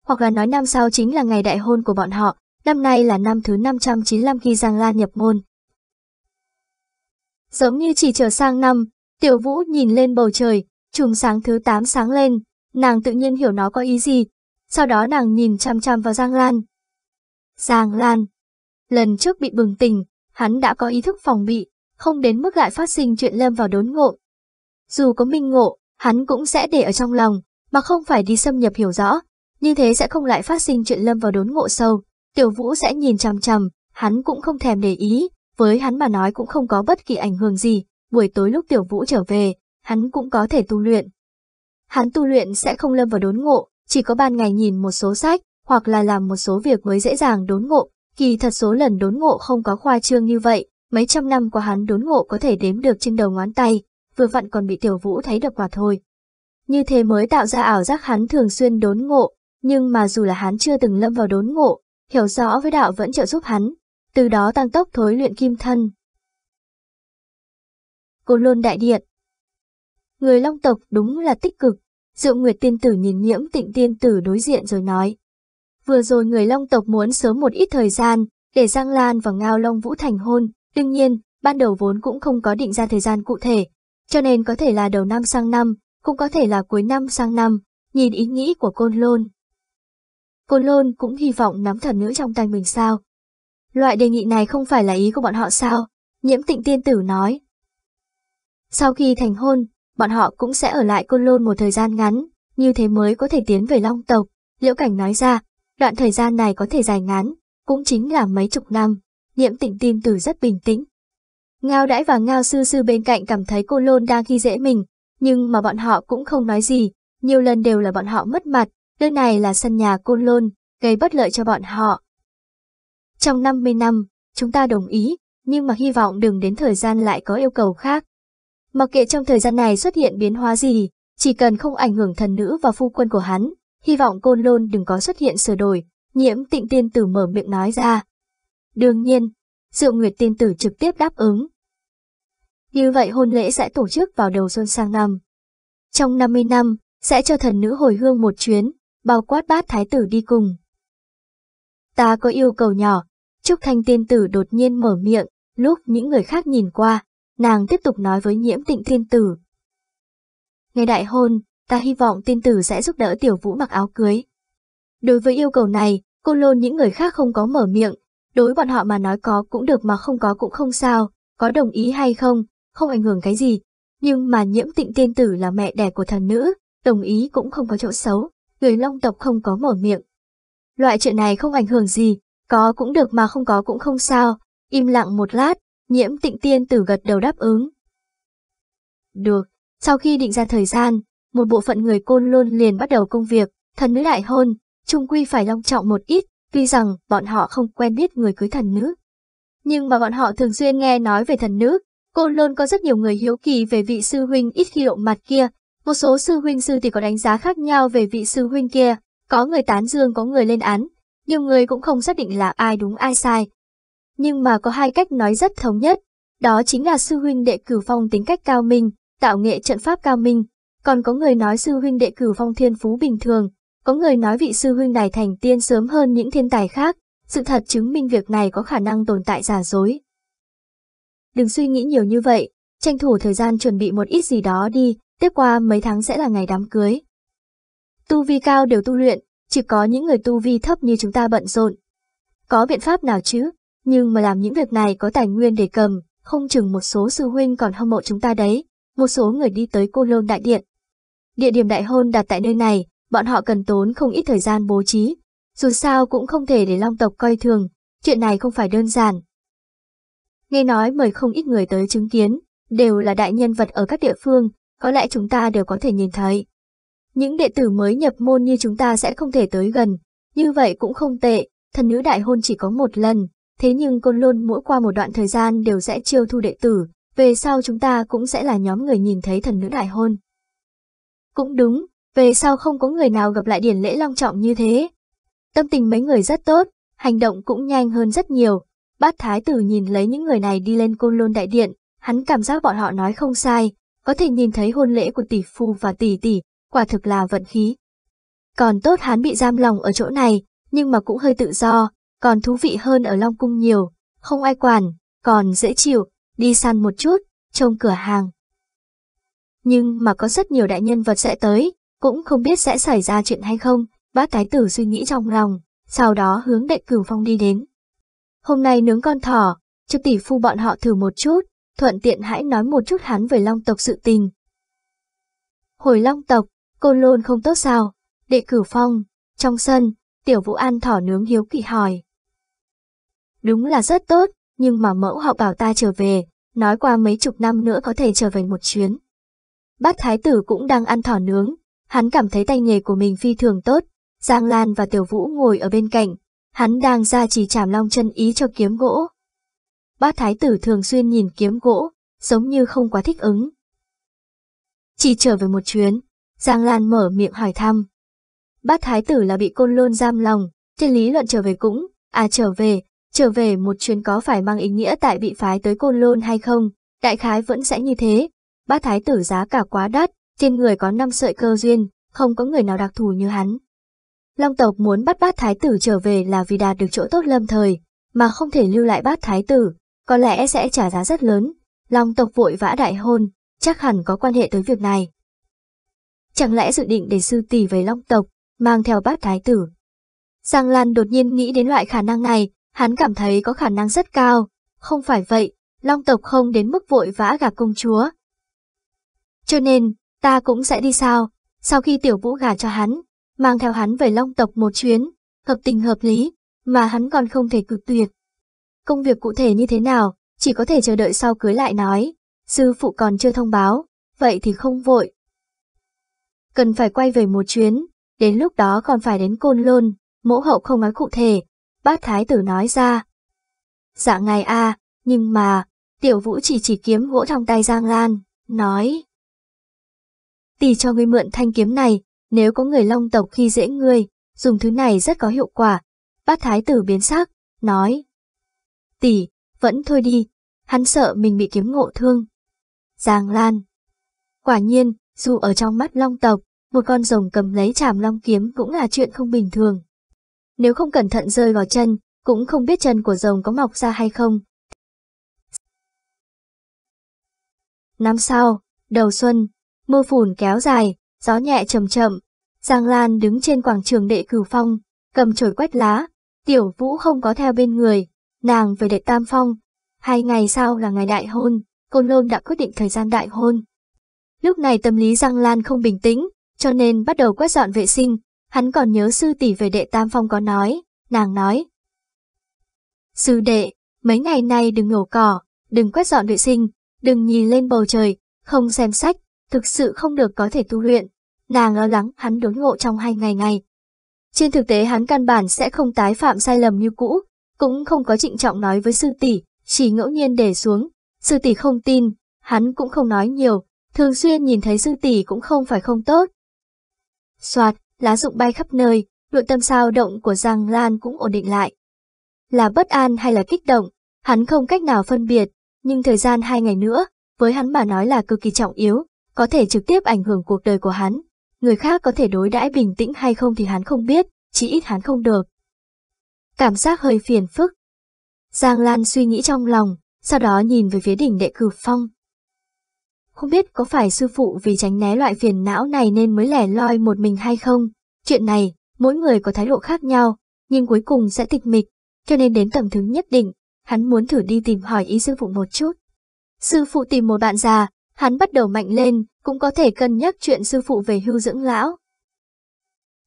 Hoặc là nói năm sau chính là ngày đại hôn của bọn họ, năm nay là năm thứ 595 khi Giang Lan nhập môn. Giống như chỉ chờ sang năm, Tiểu Vũ nhìn lên bầu trời, chùm sáng thứ 8 sáng lên, nàng tự nhiên hiểu nó có ý gì. Sau đó nàng nhìn chăm chăm vào Giang Lan. Giang Lan. Lần trước bị bừng tỉnh, hắn đã có ý thức phòng bị, không đến mức lại phát sinh chuyện lâm vào đốn ngộ. Dù có minh ngộ, hắn cũng sẽ để ở trong lòng, mà không phải đi xâm nhập hiểu rõ. Như thế sẽ không lại phát sinh chuyện lâm vào đốn ngộ sâu. Tiểu vũ sẽ nhìn chăm chăm, hắn cũng không thèm để ý, với hắn mà nói cũng không có bất kỳ ảnh hưởng gì. Buổi tối lúc tiểu vũ trở về, hắn cũng có thể tu luyện, Hắn tu luyện sẽ không lâm vào đốn ngộ, chỉ có ban ngày nhìn một số sách, hoặc là làm một số việc mới dễ dàng đốn ngộ. Kỳ thật số lần đốn ngộ không có khoa trương như vậy, mấy trăm năm của hắn đốn ngộ có thể đếm được trên đầu ngón tay, vừa vặn còn bị tiểu vũ thấy được quả thôi. Như thế mới tạo ra ảo giác hắn thường xuyên đốn ngộ, nhưng mà dù là hắn chưa từng lâm vào đốn ngộ, hiểu rõ với đạo vẫn trợ giúp hắn, từ đó tăng tốc thối luyện kim thân. Côn Lôn Đại Điện người long tộc đúng là tích cực. Dự Nguyệt tiên tử nhìn nhiễm tịnh tiên tử đối diện rồi nói. Vừa rồi người long tộc muốn sớm một ít thời gian, để Giang Lan và Ngao Long Vũ thành hôn, đương nhiên, ban đầu vốn cũng không có định ra thời gian cụ thể, cho nên có thể là đầu năm sang năm, cũng có thể là cuối năm sang năm, nhìn ý nghĩ của Côn Lôn. Côn Lôn cũng hy vọng nắm thật nữ trong tay mình sao. Loại đề nghị này không phải là ý của bọn họ sao, nhiễm tịnh tiên tử nói. Sau khi thành hôn, bọn họ cũng sẽ ở lại Côn Lôn một thời gian ngắn, như thế mới có thể tiến về Long Tộc. Liễu Cảnh nói ra, đoạn thời gian này có thể dài ngắn, cũng chính là mấy chục năm, nhiễm tịnh tin từ rất bình tĩnh. Ngao đãi và Ngao sư sư bên cạnh cảm thấy Côn Lôn đang ghi dễ mình, nhưng mà bọn họ cũng không nói gì, nhiều lần đều là bọn họ mất mặt, nơi này là sân nhà Côn Lôn, gây bất lợi cho bọn họ. Trong 50 năm, chúng ta đồng ý, nhưng mà hy vọng đừng đến thời gian lại có yêu cầu khác, Mặc kệ trong thời gian này xuất hiện biến hóa gì, chỉ cần không ảnh hưởng thần nữ và phu quân của hắn, hy vọng côn lôn đừng có xuất hiện sửa đổi, nhiễm tịnh tiên tử mở miệng nói ra. Đương nhiên, Diệu Nguyệt tiên tử trực tiếp đáp ứng. Như vậy hôn lễ sẽ tổ chức vào đầu xuân sang năm. Trong 50 năm, sẽ cho thần nữ hồi hương một chuyến, bao quát bát thái tử đi cùng. Ta có yêu cầu nhỏ, Trúc Thanh tiên tử đột nhiên mở miệng, lúc những người khác nhìn qua, nàng tiếp tục nói với nhiễm tịnh thiên tử. Ngày đại hôn, ta hy vọng tiên tử sẽ giúp đỡ tiểu vũ mặc áo cưới. Đối với yêu cầu này, cô lôn những người khác không có mở miệng, đối bọn họ mà nói có cũng được mà không có cũng không sao, có đồng ý hay không, không ảnh hưởng cái gì. Nhưng mà nhiễm tịnh tiên tử là mẹ đẻ của thần nữ, đồng ý cũng không có chỗ xấu, người long tộc không có mở miệng. Loại chuyện này không ảnh hưởng gì, có cũng được mà không có cũng không sao, im lặng một lát, Nhiễm tịnh tiên tử gật đầu đáp ứng. Được, sau khi định ra thời gian, một bộ phận người côn luôn liền bắt đầu công việc, thần nữ đại hôn, trung quy phải long trọng một ít, tuy rằng bọn họ không quen biết người cưới thần nữ. Nhưng mà bọn họ thường xuyên nghe nói về thần nữ, côn luôn có rất nhiều người hiếu kỳ về vị sư huynh ít khi lộ mặt kia, một số sư huynh sư thì có đánh giá khác nhau về vị sư huynh kia, có người tán dương có người lên án, nhiều người cũng không xác định là ai đúng ai sai, nhưng mà có hai cách nói rất thống nhất, đó chính là sư huynh đệ cửu phong tính cách cao minh, tạo nghệ trận pháp cao minh, còn có người nói sư huynh đệ cửu phong thiên phú bình thường, có người nói vị sư huynh này thành tiên sớm hơn những thiên tài khác, sự thật chứng minh việc này có khả năng tồn tại giả dối. Đừng suy nghĩ nhiều như vậy, tranh thủ thời gian chuẩn bị một ít gì đó đi, tiếp qua mấy tháng sẽ là ngày đám cưới. Tu vi cao đều tu luyện, chỉ có những người tu vi thấp như chúng ta bận rộn. Có biện pháp nào chứ? nhưng mà làm những việc này có tài nguyên để cầm, không chừng một số sư huynh còn hâm mộ chúng ta đấy, một số người đi tới cô lôn đại điện. Địa điểm đại hôn đặt tại nơi này, bọn họ cần tốn không ít thời gian bố trí, dù sao cũng không thể để long tộc coi thường, chuyện này không phải đơn giản. Nghe nói mời không ít người tới chứng kiến, đều là đại nhân vật ở các địa phương, có lẽ chúng ta đều có thể nhìn thấy. Những đệ tử mới nhập môn như chúng ta sẽ không thể tới gần, như vậy cũng không tệ, thần nữ đại hôn chỉ có một lần, thế nhưng Côn Lôn mỗi qua một đoạn thời gian đều sẽ chiêu thu đệ tử, về sau chúng ta cũng sẽ là nhóm người nhìn thấy thần nữ đại hôn. Cũng đúng, về sau không có người nào gặp lại điển lễ long trọng như thế. Tâm tình mấy người rất tốt, hành động cũng nhanh hơn rất nhiều. Bát Thái Tử nhìn lấy những người này đi lên Côn Lôn Đại Điện, hắn cảm giác bọn họ nói không sai, có thể nhìn thấy hôn lễ của tỷ phu và tỷ tỷ, quả thực là vận khí. Còn tốt hắn bị giam lòng ở chỗ này, nhưng mà cũng hơi tự do, còn thú vị hơn ở Long Cung nhiều, không ai quản, còn dễ chịu, đi săn một chút, trông cửa hàng. Nhưng mà có rất nhiều đại nhân vật sẽ tới, cũng không biết sẽ xảy ra chuyện hay không, bác thái tử suy nghĩ trong lòng, sau đó hướng đệ cửu phong đi đến. Hôm nay nướng con thỏ, cho tỷ phu bọn họ thử một chút, thuận tiện hãy nói một chút hắn về long tộc sự tình. Hồi long tộc, côn lôn không tốt sao, đệ cửu phong, trong sân, tiểu vũ an thỏ nướng hiếu kỳ hỏi. Đúng là rất tốt, nhưng mà mẫu hậu bảo ta trở về, nói qua mấy chục năm nữa có thể trở về một chuyến. Bát thái tử cũng đang ăn thỏ nướng, hắn cảm thấy tay nghề của mình phi thường tốt, Giang Lan và Tiểu Vũ ngồi ở bên cạnh, hắn đang ra chỉ chảm long chân ý cho kiếm gỗ. Bát thái tử thường xuyên nhìn kiếm gỗ, giống như không quá thích ứng. Chỉ trở về một chuyến, Giang Lan mở miệng hỏi thăm. Bát thái tử là bị côn lôn giam lòng, trên lý luận trở về cũng, à trở về, trở về một chuyến có phải mang ý nghĩa tại bị phái tới côn lôn hay không, đại khái vẫn sẽ như thế. Bác thái tử giá cả quá đắt, trên người có năm sợi cơ duyên, không có người nào đặc thù như hắn. Long tộc muốn bắt bác thái tử trở về là vì đạt được chỗ tốt lâm thời, mà không thể lưu lại bác thái tử, có lẽ sẽ trả giá rất lớn. Long tộc vội vã đại hôn, chắc hẳn có quan hệ tới việc này. Chẳng lẽ dự định để sư tỷ về long tộc, mang theo bác thái tử? Giang Lan đột nhiên nghĩ đến loại khả năng này, hắn cảm thấy có khả năng rất cao, không phải vậy, long tộc không đến mức vội vã gả công chúa. Cho nên, ta cũng sẽ đi sao, sau khi tiểu vũ gả cho hắn, mang theo hắn về long tộc một chuyến, hợp tình hợp lý, mà hắn còn không thể cực tuyệt. Công việc cụ thể như thế nào, chỉ có thể chờ đợi sau cưới lại nói, sư phụ còn chưa thông báo, vậy thì không vội. Cần phải quay về một chuyến, đến lúc đó còn phải đến côn lôn, mẫu hậu không nói cụ thể, bát thái tử nói ra. Dạ ngài a, à, nhưng mà, tiểu vũ chỉ chỉ kiếm gỗ trong tay Giang Lan, nói. Tì cho ngươi mượn thanh kiếm này, nếu có người long tộc khi dễ ngươi, dùng thứ này rất có hiệu quả. Bát thái tử biến sắc, nói. Tỷ, vẫn thôi đi, hắn sợ mình bị kiếm ngộ thương. Giang Lan. Quả nhiên, dù ở trong mắt long tộc, một con rồng cầm lấy chàm long kiếm cũng là chuyện không bình thường. Nếu không cẩn thận rơi vào chân, cũng không biết chân của rồng có mọc ra hay không. Năm sau, đầu xuân, mưa phùn kéo dài, gió nhẹ chậm chậm. Giang Lan đứng trên quảng trường đệ cửu phong, cầm chổi quét lá. Tiểu Vũ không có theo bên người, nàng về đệ tam phong. Hai ngày sau là ngày đại hôn, Côn Lôn đã quyết định thời gian đại hôn. Lúc này tâm lý Giang Lan không bình tĩnh, cho nên bắt đầu quét dọn vệ sinh, Hắn còn nhớ sư tỷ về đệ Tam Phong có nói, nàng nói. Sư đệ, mấy ngày nay đừng nhổ cỏ, đừng quét dọn vệ sinh, đừng nhìn lên bầu trời, không xem sách, thực sự không được có thể tu luyện. Nàng lo lắng hắn đốn ngộ trong hai ngày ngày. Trên thực tế hắn căn bản sẽ không tái phạm sai lầm như cũ, cũng không có trịnh trọng nói với sư tỷ, chỉ ngẫu nhiên để xuống. Sư tỷ không tin, hắn cũng không nói nhiều, thường xuyên nhìn thấy sư tỷ cũng không phải không tốt. Soạt, lá rụng bay khắp nơi, luận tâm sao động của Giang Lan cũng ổn định lại. Là bất an hay là kích động, hắn không cách nào phân biệt, nhưng thời gian hai ngày nữa, với hắn mà nói là cực kỳ trọng yếu, có thể trực tiếp ảnh hưởng cuộc đời của hắn. Người khác có thể đối đãi bình tĩnh hay không thì hắn không biết, chỉ ít hắn không được. Cảm giác hơi phiền phức. Giang Lan suy nghĩ trong lòng, sau đó nhìn về phía đỉnh đệ cử phong. Không biết có phải sư phụ vì tránh né loại phiền não này nên mới lẻ loi một mình hay không? Chuyện này, mỗi người có thái độ khác nhau, nhưng cuối cùng sẽ tịch mịch, cho nên đến tầm thứ nhất định, hắn muốn thử đi tìm hỏi ý sư phụ một chút. Sư phụ tìm một bạn già, hắn bắt đầu mạnh lên, cũng có thể cân nhắc chuyện sư phụ về hưu dưỡng lão.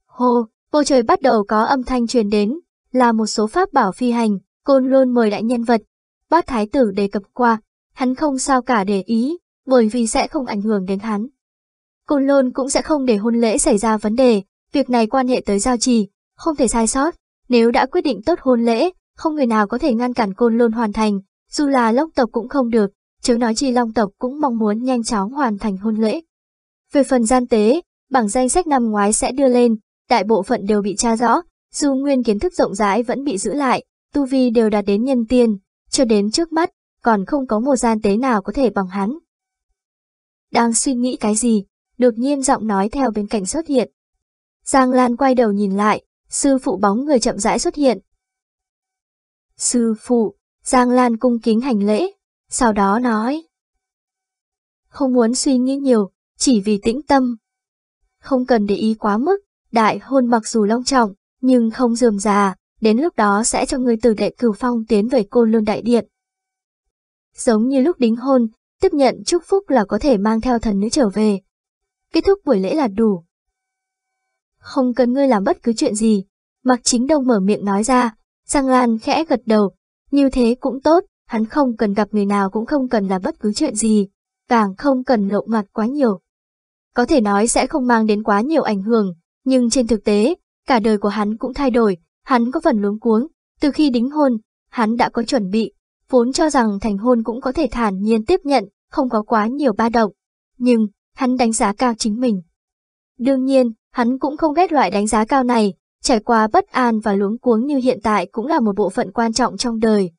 Hồ, bầu trời bắt đầu có âm thanh truyền đến, là một số pháp bảo phi hành, côn luôn mời đại nhân vật. Bác thái tử đề cập qua, hắn không sao cả để ý, bởi vì sẽ không ảnh hưởng đến hắn. Côn Lôn cũng sẽ không để hôn lễ xảy ra vấn đề, việc này quan hệ tới giao trì, không thể sai sót, nếu đã quyết định tốt hôn lễ, không người nào có thể ngăn cản Côn Lôn hoàn thành, dù là Long tộc cũng không được, chứ nói chi Long tộc cũng mong muốn nhanh chóng hoàn thành hôn lễ. Về phần gian tế, bảng danh sách năm ngoái sẽ đưa lên, đại bộ phận đều bị tra rõ, dù nguyên kiến thức rộng rãi vẫn bị giữ lại, tu vi đều đạt đến nhân tiên, cho đến trước mắt, còn không có một gian tế nào có thể bằng hắn đang suy nghĩ cái gì, đột nhiên giọng nói theo bên cạnh xuất hiện. Giang Lan quay đầu nhìn lại, sư phụ bóng người chậm rãi xuất hiện. Sư phụ, Giang Lan cung kính hành lễ, sau đó nói. Không muốn suy nghĩ nhiều, chỉ vì tĩnh tâm. Không cần để ý quá mức, đại hôn mặc dù long trọng, nhưng không dườm già, đến lúc đó sẽ cho người từ đệ cửu phong tiến về cô lương đại điện. Giống như lúc đính hôn, tiếp nhận chúc phúc là có thể mang theo thần nữ trở về. Kết thúc buổi lễ là đủ. Không cần ngươi làm bất cứ chuyện gì, Mạc Chính Đông mở miệng nói ra, Giang Lan khẽ gật đầu, như thế cũng tốt, hắn không cần gặp người nào cũng không cần làm bất cứ chuyện gì, càng không cần lộ mặt quá nhiều. Có thể nói sẽ không mang đến quá nhiều ảnh hưởng, nhưng trên thực tế, cả đời của hắn cũng thay đổi, hắn có phần luống cuống, từ khi đính hôn, hắn đã có chuẩn bị, vốn cho rằng thành hôn cũng có thể thản nhiên tiếp nhận, không có quá nhiều ba động. Nhưng, hắn đánh giá cao chính mình. Đương nhiên, hắn cũng không ghét loại đánh giá cao này, trải qua bất an và luống cuống như hiện tại cũng là một bộ phận quan trọng trong đời.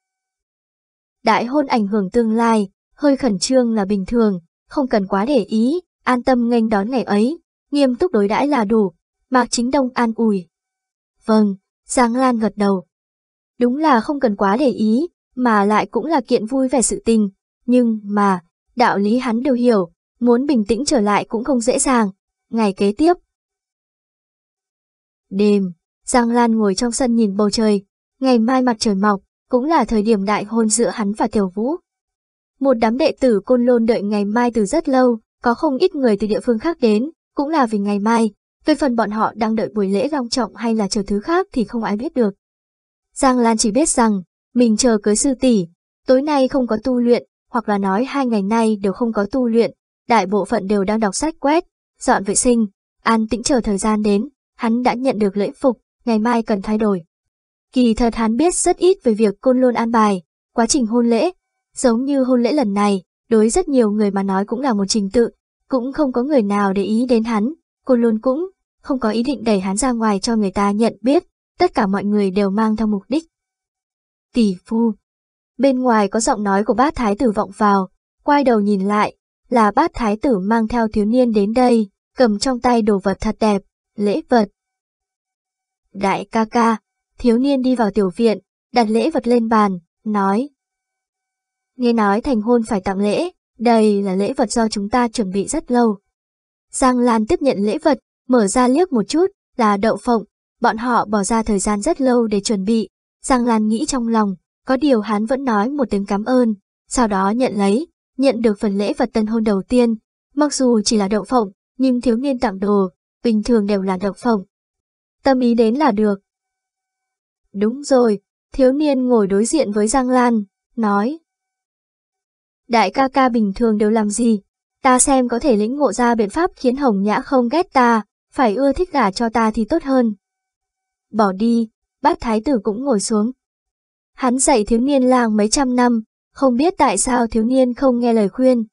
Đại hôn ảnh hưởng tương lai, hơi khẩn trương là bình thường, không cần quá để ý, an tâm nghênh đón ngày ấy, nghiêm túc đối đãi là đủ, Mạc Chính Đông an ủi. Vâng, Giang Lan gật đầu. Đúng là không cần quá để ý, mà lại cũng là kiện vui vẻ sự tình. Nhưng mà, đạo lý hắn đều hiểu, muốn bình tĩnh trở lại cũng không dễ dàng. Ngày kế tiếp. Đêm, Giang Lan ngồi trong sân nhìn bầu trời. Ngày mai mặt trời mọc, cũng là thời điểm đại hôn giữa hắn và Tiểu Vũ. Một đám đệ tử côn lôn đợi ngày mai từ rất lâu, có không ít người từ địa phương khác đến, cũng là vì ngày mai. Về phần bọn họ đang đợi buổi lễ long trọng hay là chờ thứ khác thì không ai biết được. Giang Lan chỉ biết rằng, mình chờ cưới sư tỷ, tối nay không có tu luyện, hoặc là nói hai ngày nay đều không có tu luyện, đại bộ phận đều đang đọc sách quét, dọn vệ sinh, an tĩnh chờ thời gian đến, hắn đã nhận được lễ phục, ngày mai cần thay đổi. Kỳ thật hắn biết rất ít về việc côn luôn an bài, quá trình hôn lễ, giống như hôn lễ lần này, đối rất nhiều người mà nói cũng là một trình tự, cũng không có người nào để ý đến hắn, côn luôn cũng không có ý định đẩy hắn ra ngoài cho người ta nhận biết, tất cả mọi người đều mang theo mục đích, tỷ phu. Bên ngoài có giọng nói của bát thái tử vọng vào, quay đầu nhìn lại, là bát thái tử mang theo thiếu niên đến đây, cầm trong tay đồ vật thật đẹp, lễ vật. Đại ca ca, thiếu niên đi vào tiểu viện, đặt lễ vật lên bàn, nói. Nghe nói thành hôn phải tặng lễ, đây là lễ vật do chúng ta chuẩn bị rất lâu. Giang Lan tiếp nhận lễ vật, mở ra liếc một chút, là đậu phộng, bọn họ bỏ ra thời gian rất lâu để chuẩn bị, Giang Lan nghĩ trong lòng, có điều hắn vẫn nói một tiếng cảm ơn, sau đó nhận lấy, nhận được phần lễ vật tân hôn đầu tiên. Mặc dù chỉ là đậu phộng, nhưng thiếu niên tặng đồ, bình thường đều là đậu phộng. Tâm ý đến là được. Đúng rồi, thiếu niên ngồi đối diện với Giang Lan, nói. Đại ca ca bình thường đều làm gì? Ta xem có thể lĩnh ngộ ra biện pháp khiến Hồng Nhã không ghét ta, phải ưa thích gả cho ta thì tốt hơn. Bỏ đi, bát thái tử cũng ngồi xuống. Hắn dạy thiếu niên làng mấy trăm năm, không biết tại sao thiếu niên không nghe lời khuyên.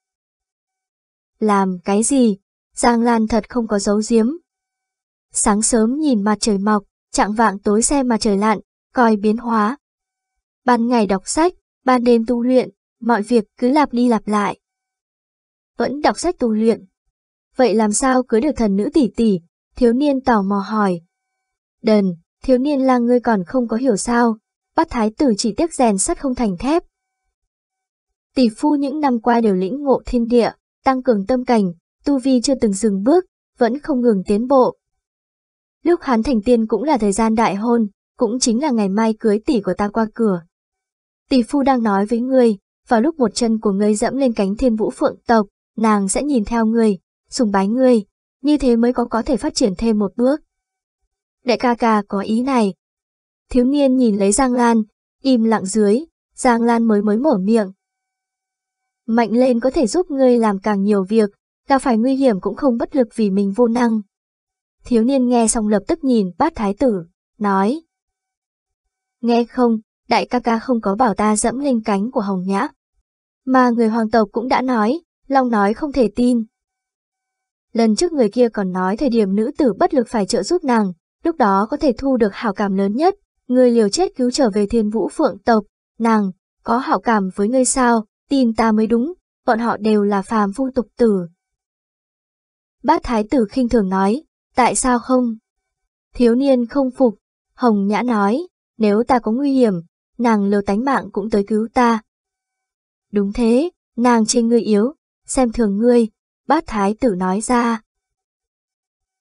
Làm cái gì? Giang Lan thật không có dấu giếm. Sáng sớm nhìn mặt trời mọc, chạng vạng tối xe mặt trời lặn, coi biến hóa. Ban ngày đọc sách, ban đêm tu luyện, mọi việc cứ lặp đi lặp lại. Vẫn đọc sách tu luyện. Vậy làm sao cưới được thần nữ tỷ tỷ? Thiếu niên tò mò hỏi. Đần, thiếu niên là ngươi còn không có hiểu sao, bắt thái tử chỉ tiếc rèn sắt không thành thép. Tỷ phu những năm qua đều lĩnh ngộ thiên địa, tăng cường tâm cảnh, tu vi chưa từng dừng bước, vẫn không ngừng tiến bộ. Lúc hắn thành tiên cũng là thời gian đại hôn, cũng chính là ngày mai cưới tỷ của ta qua cửa. Tỷ phu đang nói với ngươi, vào lúc một chân của ngươi dẫm lên cánh thiên vũ phượng tộc, nàng sẽ nhìn theo ngươi, sùng bái ngươi, như thế mới có có thể phát triển thêm một bước đại ca ca có ý này. Thiếu niên nhìn lấy Giang Lan, im lặng dưới, Giang Lan mới mới mở miệng. Mạnh lên có thể giúp ngươi làm càng nhiều việc, gặp phải nguy hiểm cũng không bất lực vì mình vô năng. Thiếu niên nghe xong lập tức nhìn bát thái tử, nói. Nghe không, đại ca ca không có bảo ta dẫm lên cánh của hồng nhã. Mà người hoàng tộc cũng đã nói, Long nói không thể tin. Lần trước người kia còn nói thời điểm nữ tử bất lực phải trợ giúp nàng, lúc đó có thể thu được hảo cảm lớn nhất. Người liều chết cứu trở về thiên vũ phượng tộc, nàng, có hảo cảm với ngươi sao, tin ta mới đúng, bọn họ đều là phàm phu tục tử. Bát thái tử khinh thường nói, tại sao không? Thiếu niên không phục, hồng nhã nói, nếu ta có nguy hiểm, nàng lừa tánh mạng cũng tới cứu ta. Đúng thế, nàng trên ngươi yếu, xem thường ngươi, bát thái tử nói ra.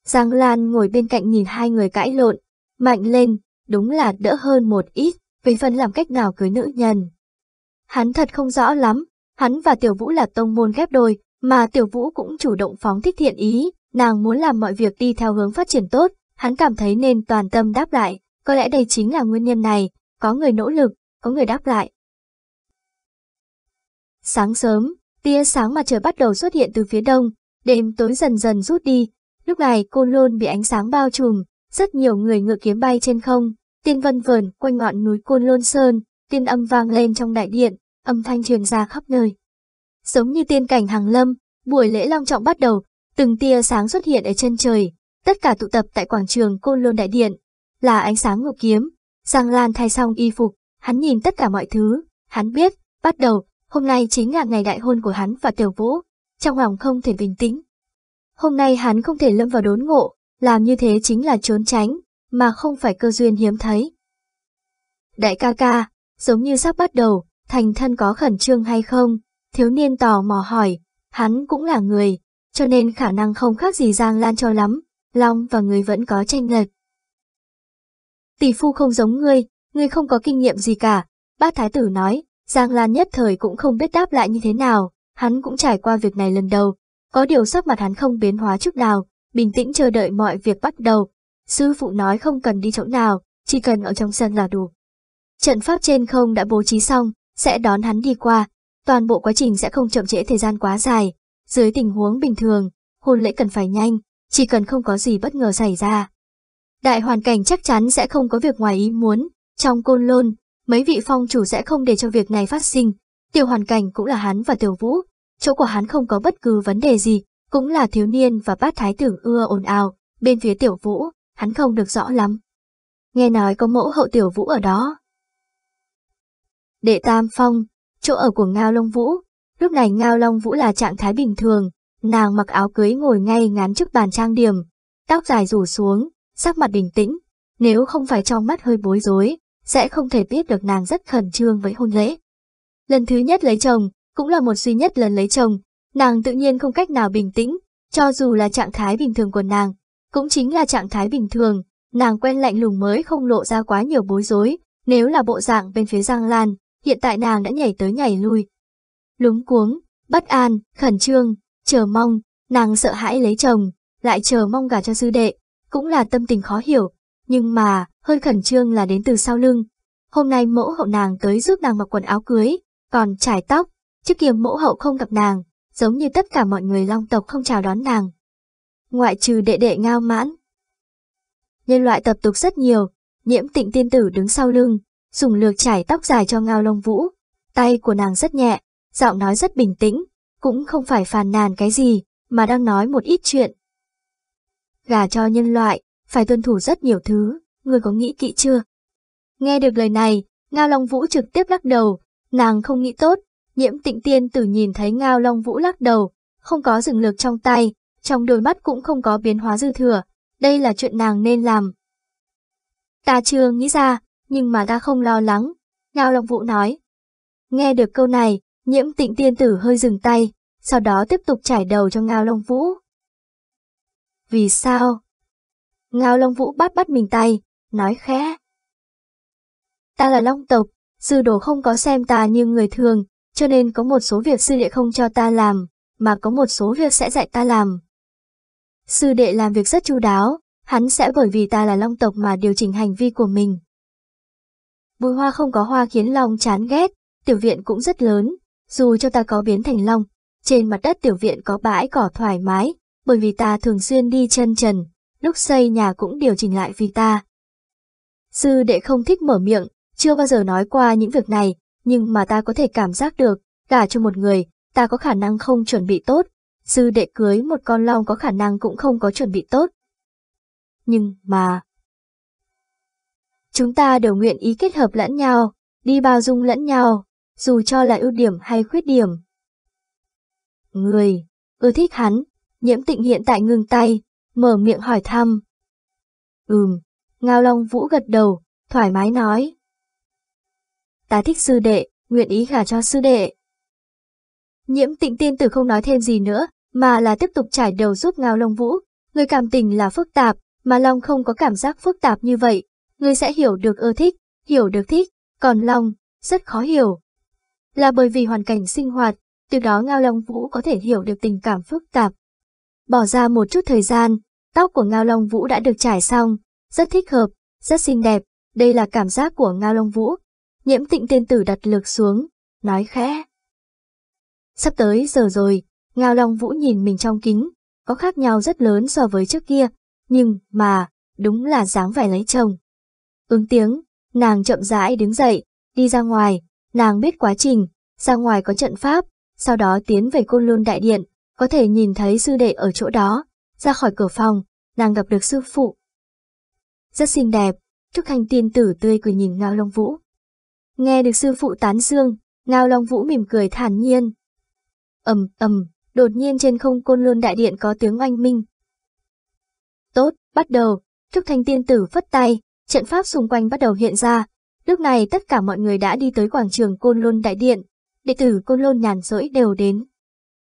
Giang Lan ngồi bên cạnh nhìn hai người cãi lộn, mạnh lên, đúng là đỡ hơn một ít, về phần làm cách nào cưới nữ nhân. Hắn thật không rõ lắm, hắn và Tiểu Vũ là tông môn ghép đôi, mà Tiểu Vũ cũng chủ động phóng thích thiện ý, nàng muốn làm mọi việc đi theo hướng phát triển tốt, hắn cảm thấy nên toàn tâm đáp lại, có lẽ đây chính là nguyên nhân này, có người nỗ lực, có người đáp lại. Sáng sớm, tia sáng mặt trời bắt đầu xuất hiện từ phía đông, đêm tối dần dần rút đi, Lúc này côn lôn bị ánh sáng bao trùm, rất nhiều người ngựa kiếm bay trên không, tiên vân vờn quanh ngọn núi côn lôn sơn, tiên âm vang lên trong đại điện, âm thanh truyền ra khắp nơi. Giống như tiên cảnh hàng lâm, buổi lễ long trọng bắt đầu, từng tia sáng xuất hiện ở chân trời, tất cả tụ tập tại quảng trường côn lôn đại điện, là ánh sáng ngựa kiếm. Giang Lan thay xong y phục, hắn nhìn tất cả mọi thứ, hắn biết, bắt đầu, hôm nay chính là ngày đại hôn của hắn và Tiểu Vũ, trong lòng không thể bình tĩnh, Hôm nay hắn không thể lâm vào đốn ngộ, làm như thế chính là trốn tránh, mà không phải cơ duyên hiếm thấy. Đại ca ca, giống như sắp bắt đầu, thành thân có khẩn trương hay không? Thiếu niên tò mò hỏi, hắn cũng là người, cho nên khả năng không khác gì Giang Lan cho lắm, Long và người vẫn có tranh lệch. Tỷ phu không giống ngươi, ngươi không có kinh nghiệm gì cả, bác thái tử nói, Giang Lan nhất thời cũng không biết đáp lại như thế nào, hắn cũng trải qua việc này lần đầu, có điều sắc mặt hắn không biến hóa chút nào, bình tĩnh chờ đợi mọi việc bắt đầu. Sư phụ nói không cần đi chỗ nào, chỉ cần ở trong sân là đủ. Trận pháp trên không đã bố trí xong, sẽ đón hắn đi qua. Toàn bộ quá trình sẽ không chậm trễ thời gian quá dài. Dưới tình huống bình thường, hôn lễ cần phải nhanh, chỉ cần không có gì bất ngờ xảy ra. Đại hoàn cảnh chắc chắn sẽ không có việc ngoài ý muốn. Trong côn lôn, mấy vị phong chủ sẽ không để cho việc này phát sinh. Tiểu hoàn cảnh cũng là hắn và tiểu vũ, chỗ của hắn không có bất cứ vấn đề gì, cũng là thiếu niên và bát thái tử ưa ồn ào, bên phía tiểu vũ, hắn không được rõ lắm. Nghe nói có mẫu hậu tiểu vũ ở đó. Đệ Tam Phong, chỗ ở của Ngao Long Vũ, lúc này Ngao Long Vũ là trạng thái bình thường, nàng mặc áo cưới ngồi ngay ngắn trước bàn trang điểm, tóc dài rủ xuống, sắc mặt bình tĩnh, nếu không phải trong mắt hơi bối rối, sẽ không thể biết được nàng rất khẩn trương với hôn lễ. Lần thứ nhất lấy chồng, cũng là một duy nhất lần lấy chồng, nàng tự nhiên không cách nào bình tĩnh, cho dù là trạng thái bình thường của nàng, cũng chính là trạng thái bình thường, nàng quen lạnh lùng mới không lộ ra quá nhiều bối rối, nếu là bộ dạng bên phía Giang Lan, hiện tại nàng đã nhảy tới nhảy lui. Lúng cuống, bất an, khẩn trương, chờ mong, nàng sợ hãi lấy chồng, lại chờ mong gả cho sư đệ, cũng là tâm tình khó hiểu, nhưng mà, hơi khẩn trương là đến từ sau lưng. Hôm nay mẫu hậu nàng tới giúp nàng mặc quần áo cưới, còn trải tóc, Trước kia mẫu hậu không gặp nàng, giống như tất cả mọi người long tộc không chào đón nàng. Ngoại trừ đệ đệ ngao mãn. Nhân loại tập tục rất nhiều, nhiễm tịnh tiên tử đứng sau lưng, dùng lược trải tóc dài cho ngao lông vũ. Tay của nàng rất nhẹ, giọng nói rất bình tĩnh, cũng không phải phàn nàn cái gì, mà đang nói một ít chuyện. Gà cho nhân loại, phải tuân thủ rất nhiều thứ, người có nghĩ kỹ chưa? Nghe được lời này, Ngao Long Vũ trực tiếp lắc đầu, nàng không nghĩ tốt, Nhiễm tịnh tiên tử nhìn thấy ngao long vũ lắc đầu, không có dừng lực trong tay, trong đôi mắt cũng không có biến hóa dư thừa, đây là chuyện nàng nên làm. Ta chưa nghĩ ra, nhưng mà ta không lo lắng, ngao long vũ nói. Nghe được câu này, nhiễm tịnh tiên tử hơi dừng tay, sau đó tiếp tục trải đầu cho ngao long vũ. Vì sao? Ngao long vũ bắt bắt mình tay, nói khẽ. Ta là long tộc, sư đồ không có xem ta như người thường, cho nên có một số việc sư đệ không cho ta làm, mà có một số việc sẽ dạy ta làm. Sư đệ làm việc rất chu đáo, hắn sẽ bởi vì ta là long tộc mà điều chỉnh hành vi của mình. Bùi hoa không có hoa khiến lòng chán ghét, tiểu viện cũng rất lớn, dù cho ta có biến thành long, trên mặt đất tiểu viện có bãi cỏ thoải mái, bởi vì ta thường xuyên đi chân trần, lúc xây nhà cũng điều chỉnh lại vì ta. Sư đệ không thích mở miệng, chưa bao giờ nói qua những việc này, nhưng mà ta có thể cảm giác được, gả cho một người, ta có khả năng không chuẩn bị tốt, sư đệ cưới một con long có khả năng cũng không có chuẩn bị tốt. Nhưng mà... Chúng ta đều nguyện ý kết hợp lẫn nhau, đi bao dung lẫn nhau, dù cho là ưu điểm hay khuyết điểm. Người, ưa thích hắn, nhiễm tịnh hiện tại ngừng tay, mở miệng hỏi thăm. Ừm, Ngao Long Vũ gật đầu, thoải mái nói ta thích sư đệ, nguyện ý gả cho sư đệ. Nhiễm tịnh tiên tử không nói thêm gì nữa, mà là tiếp tục trải đầu giúp ngao lông vũ. Người cảm tình là phức tạp, mà Long không có cảm giác phức tạp như vậy. Người sẽ hiểu được ưa thích, hiểu được thích, còn Long, rất khó hiểu. Là bởi vì hoàn cảnh sinh hoạt, từ đó Ngao Long Vũ có thể hiểu được tình cảm phức tạp. Bỏ ra một chút thời gian, tóc của Ngao Long Vũ đã được trải xong, rất thích hợp, rất xinh đẹp, đây là cảm giác của Ngao Long Vũ. Nhiễm tịnh tiên tử đặt lược xuống, nói khẽ. Sắp tới giờ rồi, Ngao Long Vũ nhìn mình trong kính, có khác nhau rất lớn so với trước kia, nhưng mà, đúng là dáng vẻ lấy chồng. Ứng tiếng, nàng chậm rãi đứng dậy, đi ra ngoài, nàng biết quá trình, ra ngoài có trận pháp, sau đó tiến về côn lôn đại điện, có thể nhìn thấy sư đệ ở chỗ đó, ra khỏi cửa phòng, nàng gặp được sư phụ. Rất xinh đẹp, Trúc Hành tiên tử tươi cười nhìn Ngao Long Vũ. Nghe được sư phụ tán dương, Ngao Long Vũ mỉm cười thản nhiên. ầm ầm, đột nhiên trên không côn lôn đại điện có tiếng oanh minh. Tốt, bắt đầu, Trúc Thanh Tiên Tử phất tay, trận pháp xung quanh bắt đầu hiện ra. Lúc này tất cả mọi người đã đi tới quảng trường côn lôn đại điện, đệ tử côn lôn nhàn rỗi đều đến.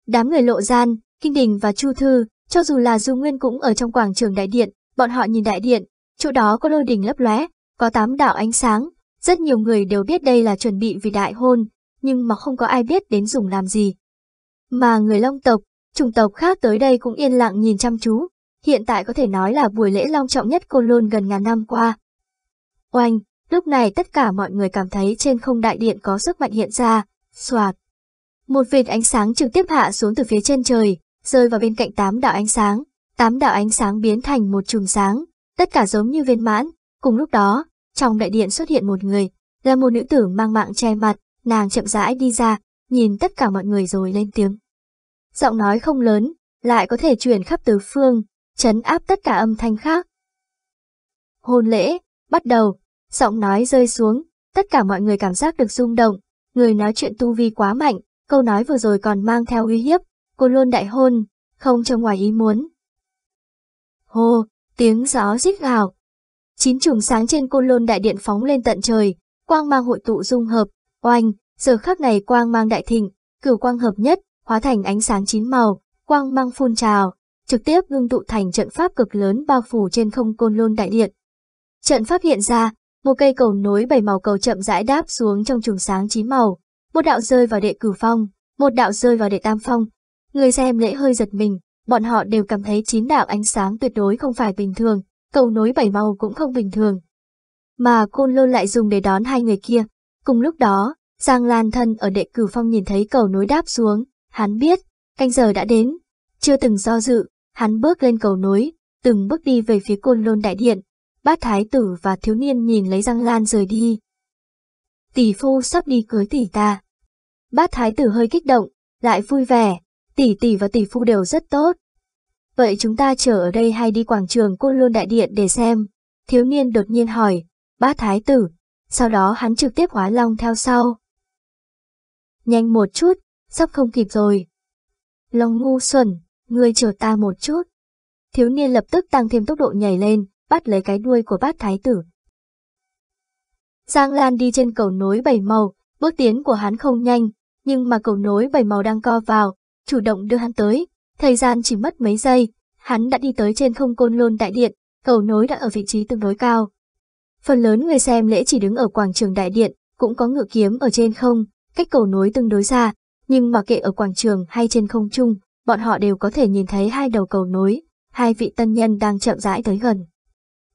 Đám người lộ gian, Kinh Đình và Chu Thư, cho dù là Du Nguyên cũng ở trong quảng trường đại điện, bọn họ nhìn đại điện, chỗ đó có lôi đình lấp lóe, có tám đạo ánh sáng, rất nhiều người đều biết đây là chuẩn bị vì đại hôn, nhưng mà không có ai biết đến dùng làm gì. Mà người long tộc, chủng tộc khác tới đây cũng yên lặng nhìn chăm chú, hiện tại có thể nói là buổi lễ long trọng nhất Côn Lôn gần ngàn năm qua. Oanh, lúc này tất cả mọi người cảm thấy trên không đại điện có sức mạnh hiện ra, xoạt. Một vệt ánh sáng trực tiếp hạ xuống từ phía trên trời, rơi vào bên cạnh tám đạo ánh sáng, tám đạo ánh sáng biến thành một chùm sáng, tất cả giống như viên mãn, cùng lúc đó, trong đại điện xuất hiện một người, là một nữ tử mang mạng che mặt, nàng chậm rãi đi ra, nhìn tất cả mọi người rồi lên tiếng. Giọng nói không lớn, lại có thể truyền khắp tứ phương, chấn áp tất cả âm thanh khác. Hôn lễ, bắt đầu, giọng nói rơi xuống, tất cả mọi người cảm giác được rung động, người nói chuyện tu vi quá mạnh, câu nói vừa rồi còn mang theo uy hiếp, cô luôn đại hôn, không trong ngoài ý muốn. Hô, tiếng gió rít gào, Chín chùm sáng trên côn lôn đại điện phóng lên tận trời, quang mang hội tụ dung hợp, oanh, giờ khắc này quang mang đại thịnh, cửu quang hợp nhất, hóa thành ánh sáng chín màu, quang mang phun trào, trực tiếp ngưng tụ thành trận pháp cực lớn bao phủ trên không côn lôn đại điện. Trận pháp hiện ra, một cây cầu nối bảy màu cầu chậm rãi đáp xuống trong chùm sáng chín màu, một đạo rơi vào đệ cửu phong, một đạo rơi vào đệ tam phong. Người xem lễ hơi giật mình, bọn họ đều cảm thấy chín đạo ánh sáng tuyệt đối không phải bình thường, cầu nối bảy màu cũng không bình thường. Mà Côn Lôn lại dùng để đón hai người kia. Cùng lúc đó, Giang Lan thân ở đệ cửu phong nhìn thấy cầu nối đáp xuống, hắn biết, canh giờ đã đến. Chưa từng do dự, hắn bước lên cầu nối, từng bước đi về phía Côn Lôn Đại Điện. Bát Thái Tử và thiếu niên nhìn lấy Giang Lan rời đi. Tỷ phu sắp đi cưới tỷ ta. Bát Thái Tử hơi kích động, lại vui vẻ, tỷ tỷ và tỷ phu đều rất tốt, vậy chúng ta chờ ở đây hay đi quảng trường Côn Lôn Đại Điện để xem? Thiếu niên đột nhiên hỏi, bá thái tử, sau đó hắn trực tiếp hóa long theo sau. Nhanh một chút, sắp không kịp rồi. Long ngu xuẩn, ngươi chờ ta một chút. Thiếu niên lập tức tăng thêm tốc độ nhảy lên, bắt lấy cái đuôi của bát thái tử. Giang Lan đi trên cầu nối bảy màu, bước tiến của hắn không nhanh, nhưng mà cầu nối bảy màu đang co vào, chủ động đưa hắn tới, Thời gian chỉ mất mấy giây, hắn đã đi tới trên không côn lôn đại điện, cầu nối đã ở vị trí tương đối cao. Phần lớn người xem lễ chỉ đứng ở quảng trường đại điện, cũng có ngự kiếm ở trên không, cách cầu nối tương đối xa, nhưng mà kệ ở quảng trường hay trên không trung, bọn họ đều có thể nhìn thấy hai đầu cầu nối, hai vị tân nhân đang chậm rãi tới gần.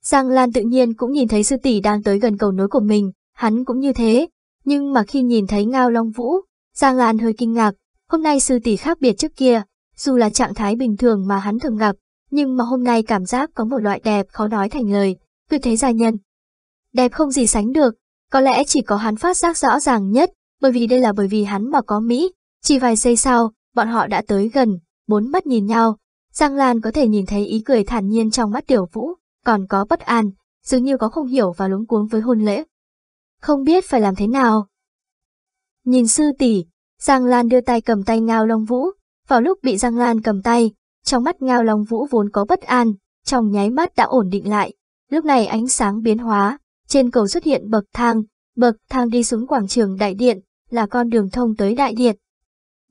Giang Lan tự nhiên cũng nhìn thấy sư tỷ đang tới gần cầu nối của mình, hắn cũng như thế, nhưng mà khi nhìn thấy Ngao Long Vũ, Giang Lan hơi kinh ngạc, hôm nay sư tỷ khác biệt trước kia, dù là trạng thái bình thường mà hắn thường gặp, nhưng mà hôm nay cảm giác có một loại đẹp khó nói thành lời, tuyệt thế gia nhân. Đẹp không gì sánh được, có lẽ chỉ có hắn phát giác rõ ràng nhất, bởi vì đây là bởi vì hắn mà có Mỹ. Chỉ vài giây sau, bọn họ đã tới gần, bốn mắt nhìn nhau. Giang Lan có thể nhìn thấy ý cười thản nhiên trong mắt tiểu vũ, còn có bất an, dường như có không hiểu và lúng cuống với hôn lễ. Không biết phải làm thế nào. Nhìn sư tỷ, Giang Lan đưa tay cầm tay ngao Long Vũ, vào lúc bị Giang Lan cầm tay, trong mắt Ngao Long Vũ vốn có bất an, trong nháy mắt đã ổn định lại. Lúc này ánh sáng biến hóa, trên cầu xuất hiện bậc thang, bậc thang đi xuống quảng trường đại điện, là con đường thông tới đại điện.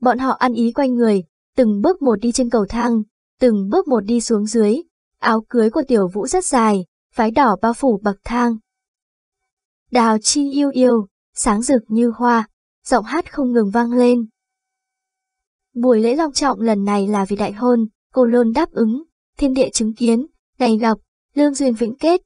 Bọn họ ăn ý quanh người, từng bước một đi trên cầu thang, từng bước một đi xuống dưới. Áo cưới của tiểu vũ rất dài, phái đỏ bao phủ bậc thang. Đào chi yêu yêu, sáng rực như hoa, giọng hát không ngừng vang lên. Buổi lễ long trọng lần này là vì đại hôn, cô luôn đáp ứng, thiên địa chứng kiến, ngày gặp, lương duyên vĩnh kết.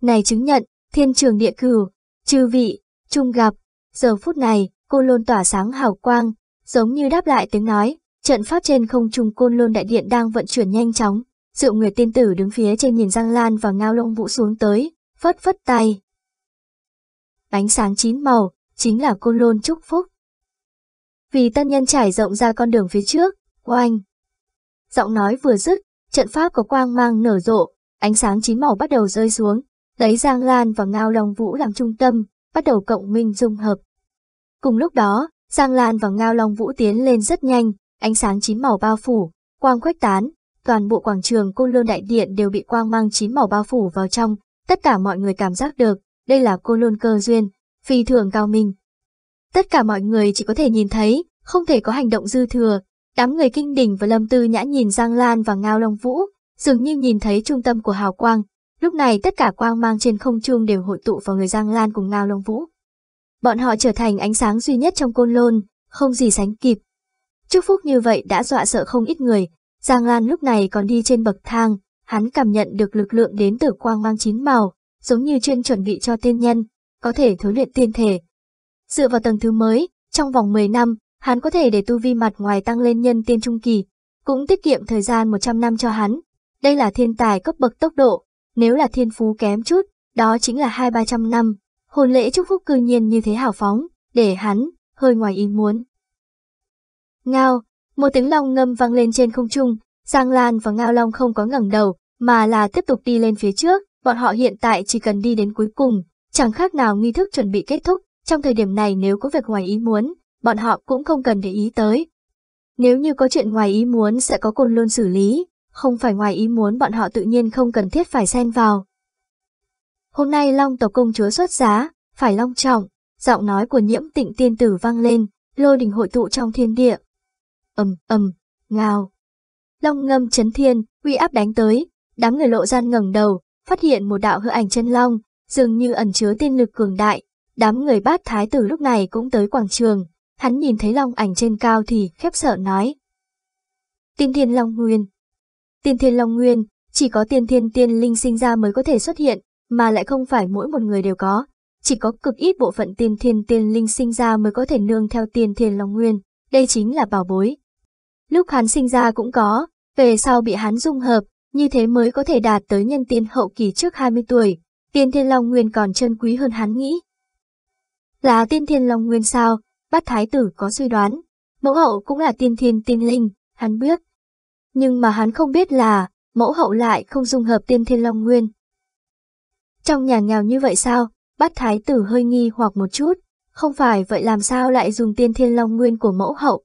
Này chứng nhận, thiên trường địa cửu, chư vị, chung gặp, giờ phút này, cô luôn tỏa sáng hào quang, giống như đáp lại tiếng nói, trận pháp trên không trung côn lôn đại điện đang vận chuyển nhanh chóng. Diệu Nguyệt tiên tử đứng phía trên nhìn Giang Lan và Ngao Lông Vũ xuống tới, phất phất tay. Ánh sáng chín màu, chính là côn lôn chúc phúc vì tân nhân trải rộng ra con đường phía trước, oanh. Giọng nói vừa dứt, trận pháp có quang mang nở rộ, ánh sáng chín màu bắt đầu rơi xuống, lấy Giang Lan và Ngao Long Vũ làm trung tâm, bắt đầu cộng minh dung hợp. Cùng lúc đó, Giang Lan và Ngao Long Vũ tiến lên rất nhanh, ánh sáng chín màu bao phủ, quang khuếch tán, toàn bộ quảng trường cô Lôn Đại Điện đều bị quang mang chín màu bao phủ vào trong, tất cả mọi người cảm giác được, đây là cô Lôn cơ duyên, phi thường cao minh. Tất cả mọi người chỉ có thể nhìn thấy, không thể có hành động dư thừa. Đám người kinh đình và lâm tư nhã nhìn Giang Lan và Ngao Long Vũ, dường như nhìn thấy trung tâm của hào quang. Lúc này tất cả quang mang trên không trung đều hội tụ vào người Giang Lan cùng Ngao Long Vũ. Bọn họ trở thành ánh sáng duy nhất trong côn lôn, không gì sánh kịp. Chúc phúc như vậy đã dọa sợ không ít người. Giang Lan lúc này còn đi trên bậc thang, hắn cảm nhận được lực lượng đến từ quang mang chín màu, giống như chuyên chuẩn bị cho tiên nhân, có thể thối luyện tiên thể, Dựa vào tầng thứ mới, trong vòng 10 năm, hắn có thể để tu vi mặt ngoài tăng lên nhân tiên trung kỳ, cũng tiết kiệm thời gian 100 năm cho hắn. Đây là thiên tài cấp bậc tốc độ, nếu là thiên phú kém chút, đó chính là hai ba trăm năm. Hồn lễ chúc phúc cư nhiên như thế hào phóng, để hắn, hơi ngoài ý muốn. Ngao, một tiếng long ngâm vang lên trên không trung, Giang Lan và Ngao Long không có ngẩng đầu, mà là tiếp tục đi lên phía trước, bọn họ hiện tại chỉ cần đi đến cuối cùng, chẳng khác nào nghi thức chuẩn bị kết thúc, trong thời điểm này nếu có việc ngoài ý muốn, bọn họ cũng không cần để ý tới. Nếu như có chuyện ngoài ý muốn sẽ có côn luôn xử lý, không phải ngoài ý muốn bọn họ tự nhiên không cần thiết phải xen vào. Hôm nay Long tộc công chúa xuất giá, phải long trọng, giọng nói của nhiễm tịnh tiên tử vang lên, lôi đình hội tụ trong thiên địa. ầm ầm, ngào. Long ngâm chấn thiên, uy áp đánh tới, đám người lộ gian ngẩng đầu, phát hiện một đạo hư ảnh chân long, dường như ẩn chứa tiên lực cường đại, Đám người bát thái tử lúc này cũng tới quảng trường, hắn nhìn thấy long ảnh trên cao thì khép sợ nói. Tiên thiên long nguyên Tiên thiên long nguyên, chỉ có tiên thiên tiên linh sinh ra mới có thể xuất hiện, mà lại không phải mỗi một người đều có. Chỉ có cực ít bộ phận tiên thiên tiên linh sinh ra mới có thể nương theo tiên thiên long nguyên, đây chính là bảo bối. Lúc hắn sinh ra cũng có, về sau bị hắn dung hợp, như thế mới có thể đạt tới nhân tiên hậu kỳ trước 20 tuổi. Tiên thiên long nguyên còn chân quý hơn hắn nghĩ, là tiên thiên long nguyên sao, bát thái tử có suy đoán, mẫu hậu cũng là tiên thiên tiên linh, hắn biết. Nhưng mà hắn không biết là, mẫu hậu lại không dung hợp tiên thiên long nguyên. Trong nhà nghèo như vậy sao, bát thái tử hơi nghi hoặc một chút, không phải vậy làm sao lại dùng tiên thiên long nguyên của mẫu hậu.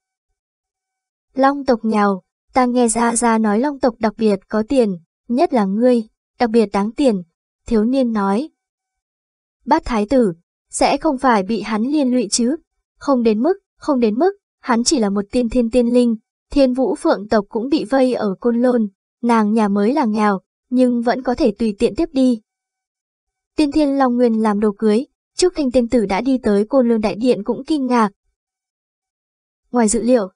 Long tộc nghèo, ta nghe ra ra nói long tộc đặc biệt có tiền, nhất là ngươi, đặc biệt đáng tiền, thiếu niên nói. Bát thái tử, sẽ không phải bị hắn liên lụy chứ. Không đến mức, không đến mức, hắn chỉ là một tiên thiên tiên linh, thiên vũ phượng tộc cũng bị vây ở côn lôn, nàng nhà mới là nghèo, nhưng vẫn có thể tùy tiện tiếp đi. Tiên thiên Long Nguyên làm đồ cưới, Trúc Thanh Tiên Tử đã đi tới côn lôn đại điện cũng kinh ngạc. Ngoài dự liệu,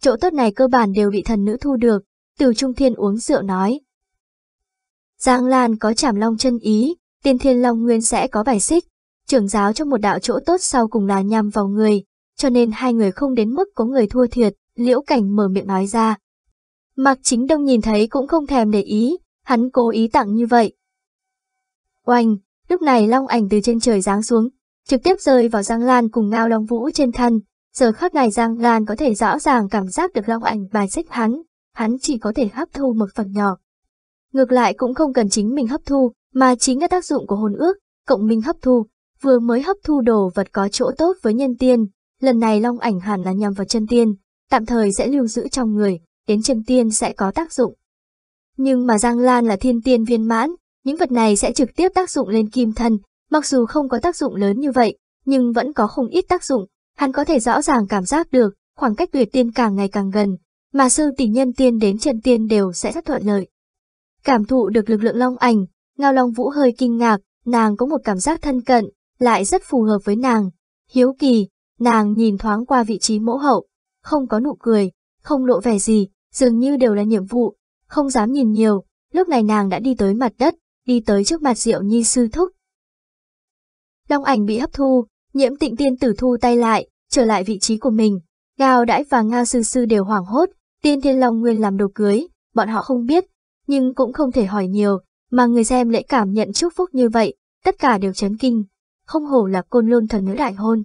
chỗ tốt này cơ bản đều bị thần nữ thu được, từ trung thiên uống rượu nói. Giang Lan có chảm long chân ý, tiên thiên long nguyên sẽ có bài xích, trưởng giáo trong một đạo chỗ tốt sau cùng là nhằm vào người, cho nên hai người không đến mức có người thua thiệt, liễu cảnh mở miệng nói ra. Mặc chính đông nhìn thấy cũng không thèm để ý, hắn cố ý tặng như vậy. Oanh, lúc này long ảnh từ trên trời giáng xuống, trực tiếp rơi vào Giang Lan cùng Ngao Long Vũ trên thân. Giờ khắc này Giang Lan có thể rõ ràng cảm giác được Long Ảnh bài xích hắn, hắn chỉ có thể hấp thu một phần nhỏ. Ngược lại cũng không cần chính mình hấp thu, mà chính là tác dụng của hồn ước, cộng minh hấp thu, vừa mới hấp thu đồ vật có chỗ tốt với nhân tiên, lần này long ảnh hẳn là nhầm vào chân tiên, tạm thời sẽ lưu giữ trong người, đến chân tiên sẽ có tác dụng. Nhưng mà Giang Lan là thiên tiên viên mãn, những vật này sẽ trực tiếp tác dụng lên kim thân, mặc dù không có tác dụng lớn như vậy, nhưng vẫn có không ít tác dụng, hắn có thể rõ ràng cảm giác được, khoảng cách tuyệt tiên càng ngày càng gần, mà sư tỷ nhân tiên đến chân tiên đều sẽ rất thuận lợi. Cảm thụ được lực lượng long ảnh, Ngao Long Vũ hơi kinh ngạc, nàng có một cảm giác thân cận, lại rất phù hợp với nàng. Hiếu kỳ, nàng nhìn thoáng qua vị trí mẫu hậu, không có nụ cười, không lộ vẻ gì, dường như đều là nhiệm vụ, không dám nhìn nhiều, lúc này nàng đã đi tới mặt đất, đi tới trước mặt Diệu Nhi sư thúc. Long ảnh bị hấp thu, nhiễm tịnh tiên tử thu tay lại, trở lại vị trí của mình, Gào Đãi và Nga Sư Sư đều hoảng hốt, tiên thiên long nguyên làm đồ cưới, bọn họ không biết, nhưng cũng không thể hỏi nhiều, mà người xem lễ cảm nhận chúc phúc như vậy, tất cả đều chấn kinh không hổ là côn lôn thần nữ đại hôn.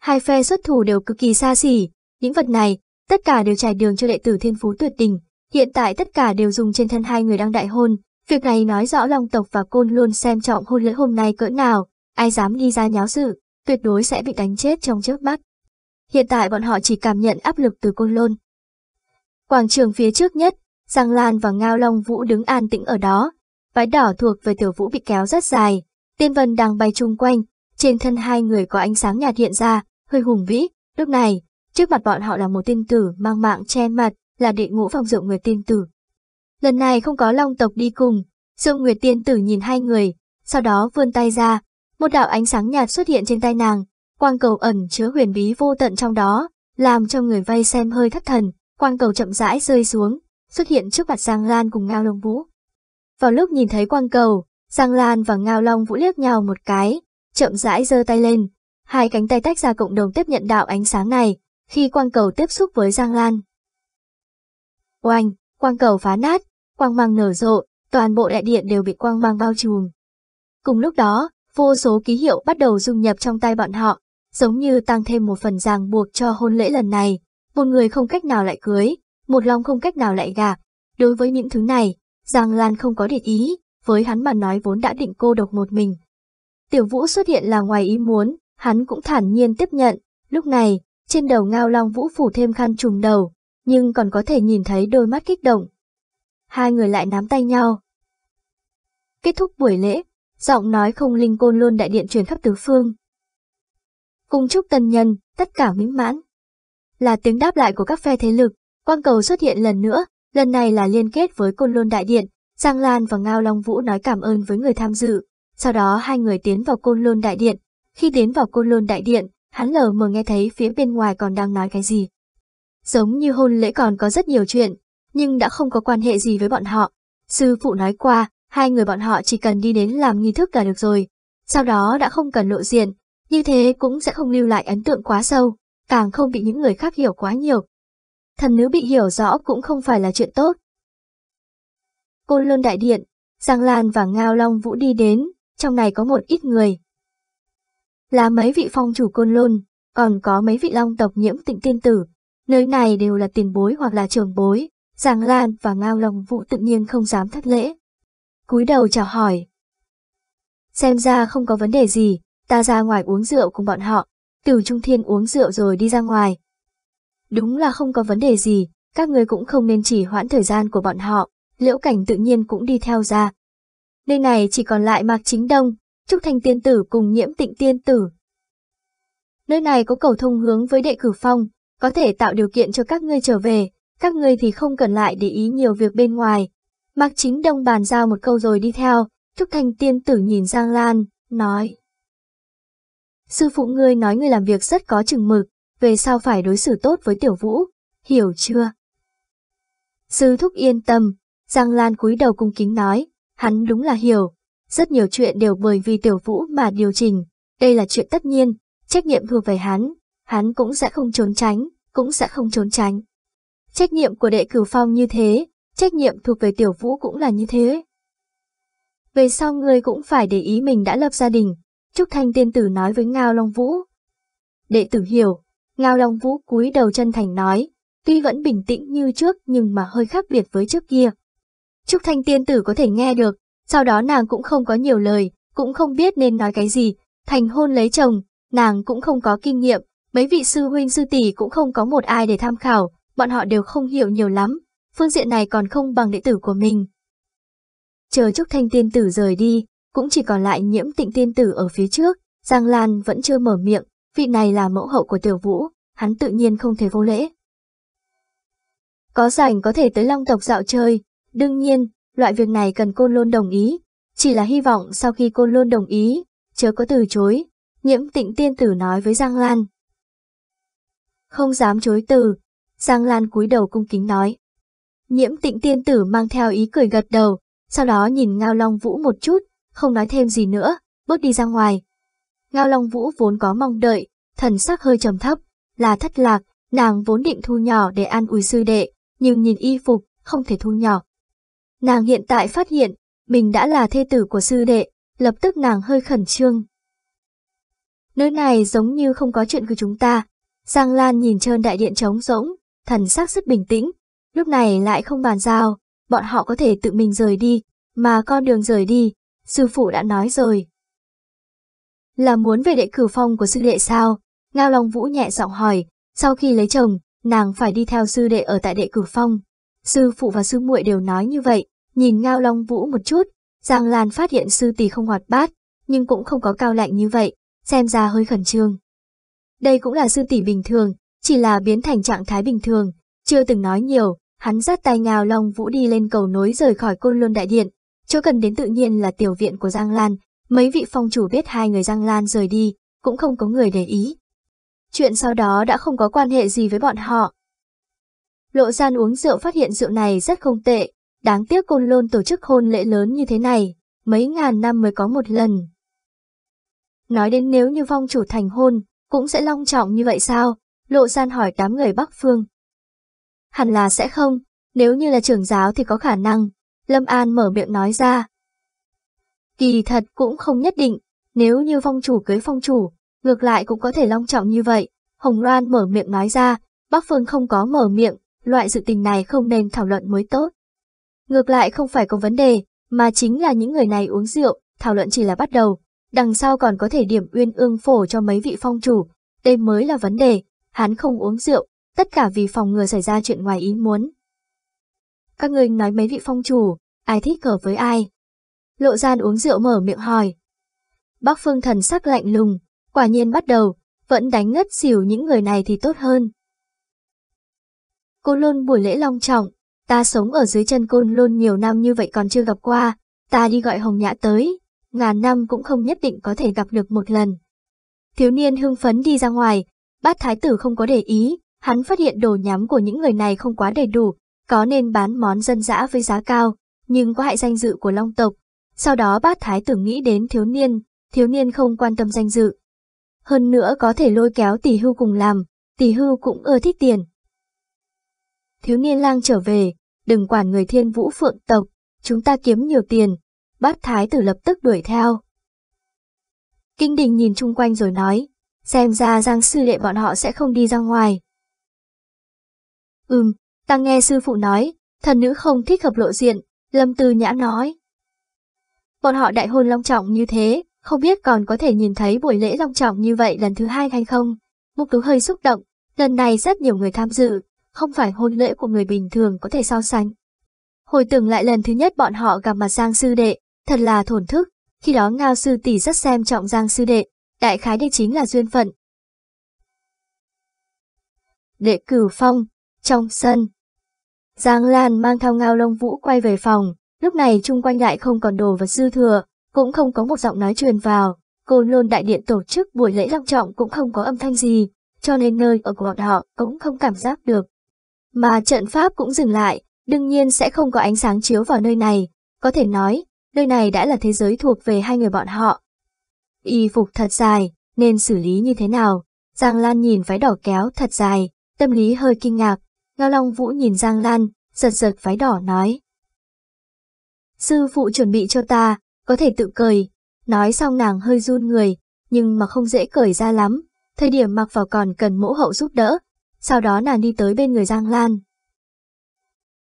Hai phe xuất thủ đều cực kỳ xa xỉ, những vật này, tất cả đều trải đường cho đệ tử thiên phú tuyệt đỉnh, hiện tại tất cả đều dùng trên thân hai người đang đại hôn. Việc này nói rõ Long tộc và Côn luôn xem trọng hôn lễ hôm nay cỡ nào, ai dám đi ra nháo sự, tuyệt đối sẽ bị đánh chết trong trước mắt. Hiện tại bọn họ chỉ cảm nhận áp lực từ Côn Lôn. Quảng trường phía trước nhất, Giang Lan và Ngao Long Vũ đứng an tĩnh ở đó, vái đỏ thuộc về tiểu vũ bị kéo rất dài, Tiên vân đang bay chung quanh, trên thân hai người có ánh sáng nhạt hiện ra, hơi hùng vĩ. Lúc này, trước mặt bọn họ là một tiên tử mang mạng che mặt, là đệ ngũ phòng dụng người tiên tử. Lần này không có long tộc đi cùng, Dung Nguyệt tiên tử nhìn hai người, sau đó vươn tay ra, một đạo ánh sáng nhạt xuất hiện trên tay nàng, quang cầu ẩn chứa huyền bí vô tận trong đó, làm cho người vay xem hơi thất thần, quang cầu chậm rãi rơi xuống, xuất hiện trước mặt Giang Lan cùng Ngao Long Vũ. Vào lúc nhìn thấy quang cầu, Giang Lan và Ngao Long Vũ liếc nhau một cái, chậm rãi giơ tay lên. Hai cánh tay tách ra cộng đồng tiếp nhận đạo ánh sáng này, khi quang cầu tiếp xúc với Giang Lan. Oanh, quang cầu phá nát, quang mang nở rộ, toàn bộ đại điện đều bị quang mang bao trùm. Cùng lúc đó, vô số ký hiệu bắt đầu dung nhập trong tay bọn họ, giống như tăng thêm một phần ràng buộc cho hôn lễ lần này. Một người không cách nào lại cưới, một lòng không cách nào lại gả. Đối với những thứ này, Giang Lan không có để ý, với hắn mà nói vốn đã định cô độc một mình. Tiểu Vũ xuất hiện là ngoài ý muốn, hắn cũng thản nhiên tiếp nhận, lúc này, trên đầu Ngao Long Vũ phủ thêm khăn trùng đầu, nhưng còn có thể nhìn thấy đôi mắt kích động. Hai người lại nắm tay nhau. Kết thúc buổi lễ, giọng nói không linh côn luôn đại điện truyền khắp tứ phương. Cùng chúc tân nhân, tất cả mỹ mãn. Là tiếng đáp lại của các phe thế lực, quang cầu xuất hiện lần nữa, lần này là liên kết với côn lôn đại điện, Giang Lan và Ngao Long Vũ nói cảm ơn với người tham dự, sau đó hai người tiến vào côn lôn đại điện. Khi tiến vào côn lôn đại điện, hắn lờ mờ nghe thấy phía bên ngoài còn đang nói cái gì. Giống như hôn lễ còn có rất nhiều chuyện, nhưng đã không có quan hệ gì với bọn họ. Sư phụ nói qua, hai người bọn họ chỉ cần đi đến làm nghi thức là được rồi, sau đó đã không cần lộ diện, như thế cũng sẽ không lưu lại ấn tượng quá sâu, càng không bị những người khác hiểu quá nhiều. Thần nữ bị hiểu rõ cũng không phải là chuyện tốt, Côn Lôn Đại Điện, Giang Lan và Ngao Long Vũ đi đến, trong này có một ít người. Là mấy vị phong chủ Côn Lôn, còn có mấy vị long tộc nhiễm tịnh tiên tử, nơi này đều là tiền bối hoặc là trưởng bối, Giang Lan và Ngao Long Vũ tự nhiên không dám thất lễ. cúi đầu chào hỏi. Xem ra không có vấn đề gì, ta ra ngoài uống rượu cùng bọn họ, từ Trung Thiên uống rượu rồi đi ra ngoài. Đúng là không có vấn đề gì, các người cũng không nên chỉ hoãn thời gian của bọn họ liễu cảnh tự nhiên cũng đi theo ra. Nơi này chỉ còn lại Mạc Chính Đông, Trúc Thanh Tiên Tử cùng nhiễm tịnh Tiên Tử. Nơi này có cầu thông hướng với đệ cử phong, có thể tạo điều kiện cho các ngươi trở về, các ngươi thì không cần lại để ý nhiều việc bên ngoài. Mạc Chính Đông bàn giao một câu rồi đi theo, Trúc Thanh Tiên Tử nhìn Giang Lan, nói. Sư phụ ngươi nói ngươi làm việc rất có chừng mực, về sao phải đối xử tốt với tiểu vũ, hiểu chưa? Sư thúc yên tâm, Giang Lan cúi đầu cung kính nói, hắn đúng là hiểu, rất nhiều chuyện đều bởi vì tiểu vũ mà điều chỉnh, đây là chuyện tất nhiên, trách nhiệm thuộc về hắn, hắn cũng sẽ không trốn tránh, cũng sẽ không trốn tránh. Trách nhiệm của đệ cửu phong như thế, trách nhiệm thuộc về tiểu vũ cũng là như thế. Về sau ngươi cũng phải để ý mình đã lập gia đình, Trúc Thanh tiên tử nói với Ngao Long Vũ. Đệ tử hiểu, Ngao Long Vũ cúi đầu chân thành nói, tuy vẫn bình tĩnh như trước nhưng mà hơi khác biệt với trước kia. Trúc Thanh tiên tử có thể nghe được, sau đó nàng cũng không có nhiều lời, cũng không biết nên nói cái gì, thành hôn lấy chồng, nàng cũng không có kinh nghiệm, mấy vị sư huynh sư tỷ cũng không có một ai để tham khảo, bọn họ đều không hiểu nhiều lắm, phương diện này còn không bằng đệ tử của mình. Chờ Trúc Thanh tiên tử rời đi, cũng chỉ còn lại nhiễm tịnh tiên tử ở phía trước, Giang Lan vẫn chưa mở miệng, vị này là mẫu hậu của tiểu vũ, hắn tự nhiên không thể vô lễ. Có rảnh có thể tới long tộc dạo chơi, Đương nhiên, loại việc này cần côn lôn đồng ý, chỉ là hy vọng sau khi côn lôn đồng ý, chớ có từ chối, nhiễm tịnh tiên tử nói với Giang Lan. Không dám chối từ, Giang Lan cúi đầu cung kính nói. Nhiễm tịnh tiên tử mang theo ý cười gật đầu, sau đó nhìn Ngao Long Vũ một chút, không nói thêm gì nữa, bước đi ra ngoài. Ngao Long Vũ vốn có mong đợi, thần sắc hơi trầm thấp, là thất lạc, nàng vốn định thu nhỏ để an ủi sư đệ, nhưng nhìn y phục, không thể thu nhỏ, Nàng hiện tại phát hiện, mình đã là thê tử của sư đệ, lập tức nàng hơi khẩn trương. Nơi này giống như không có chuyện của chúng ta. Giang Lan nhìn trơn đại điện trống rỗng, thần sắc rất bình tĩnh, lúc này lại không bàn giao, bọn họ có thể tự mình rời đi, mà con đường rời đi, sư phụ đã nói rồi. Là muốn về đệ cửu phong của sư đệ sao? Ngao Long Vũ nhẹ giọng hỏi, sau khi lấy chồng, nàng phải đi theo sư đệ ở tại đệ cửu phong. Sư phụ và sư muội đều nói như vậy, Nhìn Ngao Long Vũ một chút, Giang Lan phát hiện sư tỷ không hoạt bát, nhưng cũng không có cao lạnh như vậy, xem ra hơi khẩn trương. Đây cũng là sư tỷ bình thường, chỉ là biến thành trạng thái bình thường, chưa từng nói nhiều, hắn dắt tay Ngao Long Vũ đi lên cầu nối rời khỏi côn luân đại điện, chỗ cần đến tự nhiên là tiểu viện của Giang Lan, mấy vị phong chủ biết hai người Giang Lan rời đi, cũng không có người để ý. Chuyện sau đó đã không có quan hệ gì với bọn họ. Lộ gian uống rượu phát hiện rượu này rất không tệ, Đáng tiếc Côn Lôn tổ chức hôn lễ lớn như thế này, mấy ngàn năm mới có một lần. Nói đến nếu như vong chủ thành hôn, cũng sẽ long trọng như vậy sao? Lộ gian hỏi đám người Bắc Phương. Hẳn là sẽ không, nếu như là trưởng giáo thì có khả năng, Lâm An mở miệng nói ra. Kỳ thật cũng không nhất định, nếu như phong chủ cưới phong chủ, ngược lại cũng có thể long trọng như vậy. Hồng Loan mở miệng nói ra, Bắc Phương không có mở miệng, loại dự tình này không nên thảo luận mới tốt. Ngược lại không phải có vấn đề, mà chính là những người này uống rượu, thảo luận chỉ là bắt đầu, đằng sau còn có thể điểm uyên ương phổ cho mấy vị phong chủ, đây mới là vấn đề, hắn không uống rượu, tất cả vì phòng ngừa xảy ra chuyện ngoài ý muốn. Các ngươi nói mấy vị phong chủ, ai thích cờ với ai? Lộ gian uống rượu mở miệng hỏi. Bác Phương thần sắc lạnh lùng, quả nhiên bắt đầu, vẫn đánh ngất xỉu những người này thì tốt hơn. Cô luôn buổi lễ long trọng, Ta sống ở dưới chân côn luôn nhiều năm như vậy còn chưa gặp qua, ta đi gọi hồng nhã tới, ngàn năm cũng không nhất định có thể gặp được một lần. Thiếu niên hưng phấn đi ra ngoài, bát thái tử không có để ý, hắn phát hiện đồ nhắm của những người này không quá đầy đủ, có nên bán món dân dã với giá cao, nhưng có hại danh dự của long tộc. Sau đó bát thái tử nghĩ đến thiếu niên, thiếu niên không quan tâm danh dự. Hơn nữa có thể lôi kéo tỷ hưu cùng làm, tỷ hưu cũng ưa thích tiền, thiếu niên lang trở về, đừng quản người thiên vũ phượng tộc, chúng ta kiếm nhiều tiền, bát thái tử lập tức đuổi theo. Kinh đình nhìn chung quanh rồi nói, xem ra giang sư đệ bọn họ sẽ không đi ra ngoài. Ừm, ta nghe sư phụ nói, thần nữ không thích hợp lộ diện, lâm tư nhã nói. Bọn họ đại hôn long trọng như thế, không biết còn có thể nhìn thấy buổi lễ long trọng như vậy lần thứ hai hay không. Mục tú hơi xúc động, lần này rất nhiều người tham dự, không phải hôn lễ của người bình thường có thể so sánh. Hồi tưởng lại lần thứ nhất bọn họ gặp mặt Giang Sư Đệ, thật là thổn thức, khi đó Ngao Sư Tỷ rất xem trọng Giang Sư Đệ, đại khái đây chính là duyên phận. Đệ cửu phong, trong sân. Giang Lan mang theo Ngao long Vũ quay về phòng, lúc này chung quanh lại không còn đồ vật dư thừa, cũng không có một giọng nói truyền vào, cô Lôn Đại Điện tổ chức buổi lễ long trọng cũng không có âm thanh gì, cho nên nơi ở của bọn họ cũng không cảm giác được. Mà trận pháp cũng dừng lại, đương nhiên sẽ không có ánh sáng chiếu vào nơi này. Có thể nói, nơi này đã là thế giới thuộc về hai người bọn họ. Y phục thật dài, nên xử lý như thế nào? Giang Lan nhìn váy đỏ kéo thật dài, tâm lý hơi kinh ngạc. Ngao Long Vũ nhìn Giang Lan, giật giật váy đỏ nói. Sư phụ chuẩn bị cho ta, có thể tự cười. Nói xong nàng hơi run người, nhưng mà không dễ cởi ra lắm. Thời điểm mặc vào còn cần mẫu hậu giúp đỡ, sau đó nàng đi tới bên người Giang Lan.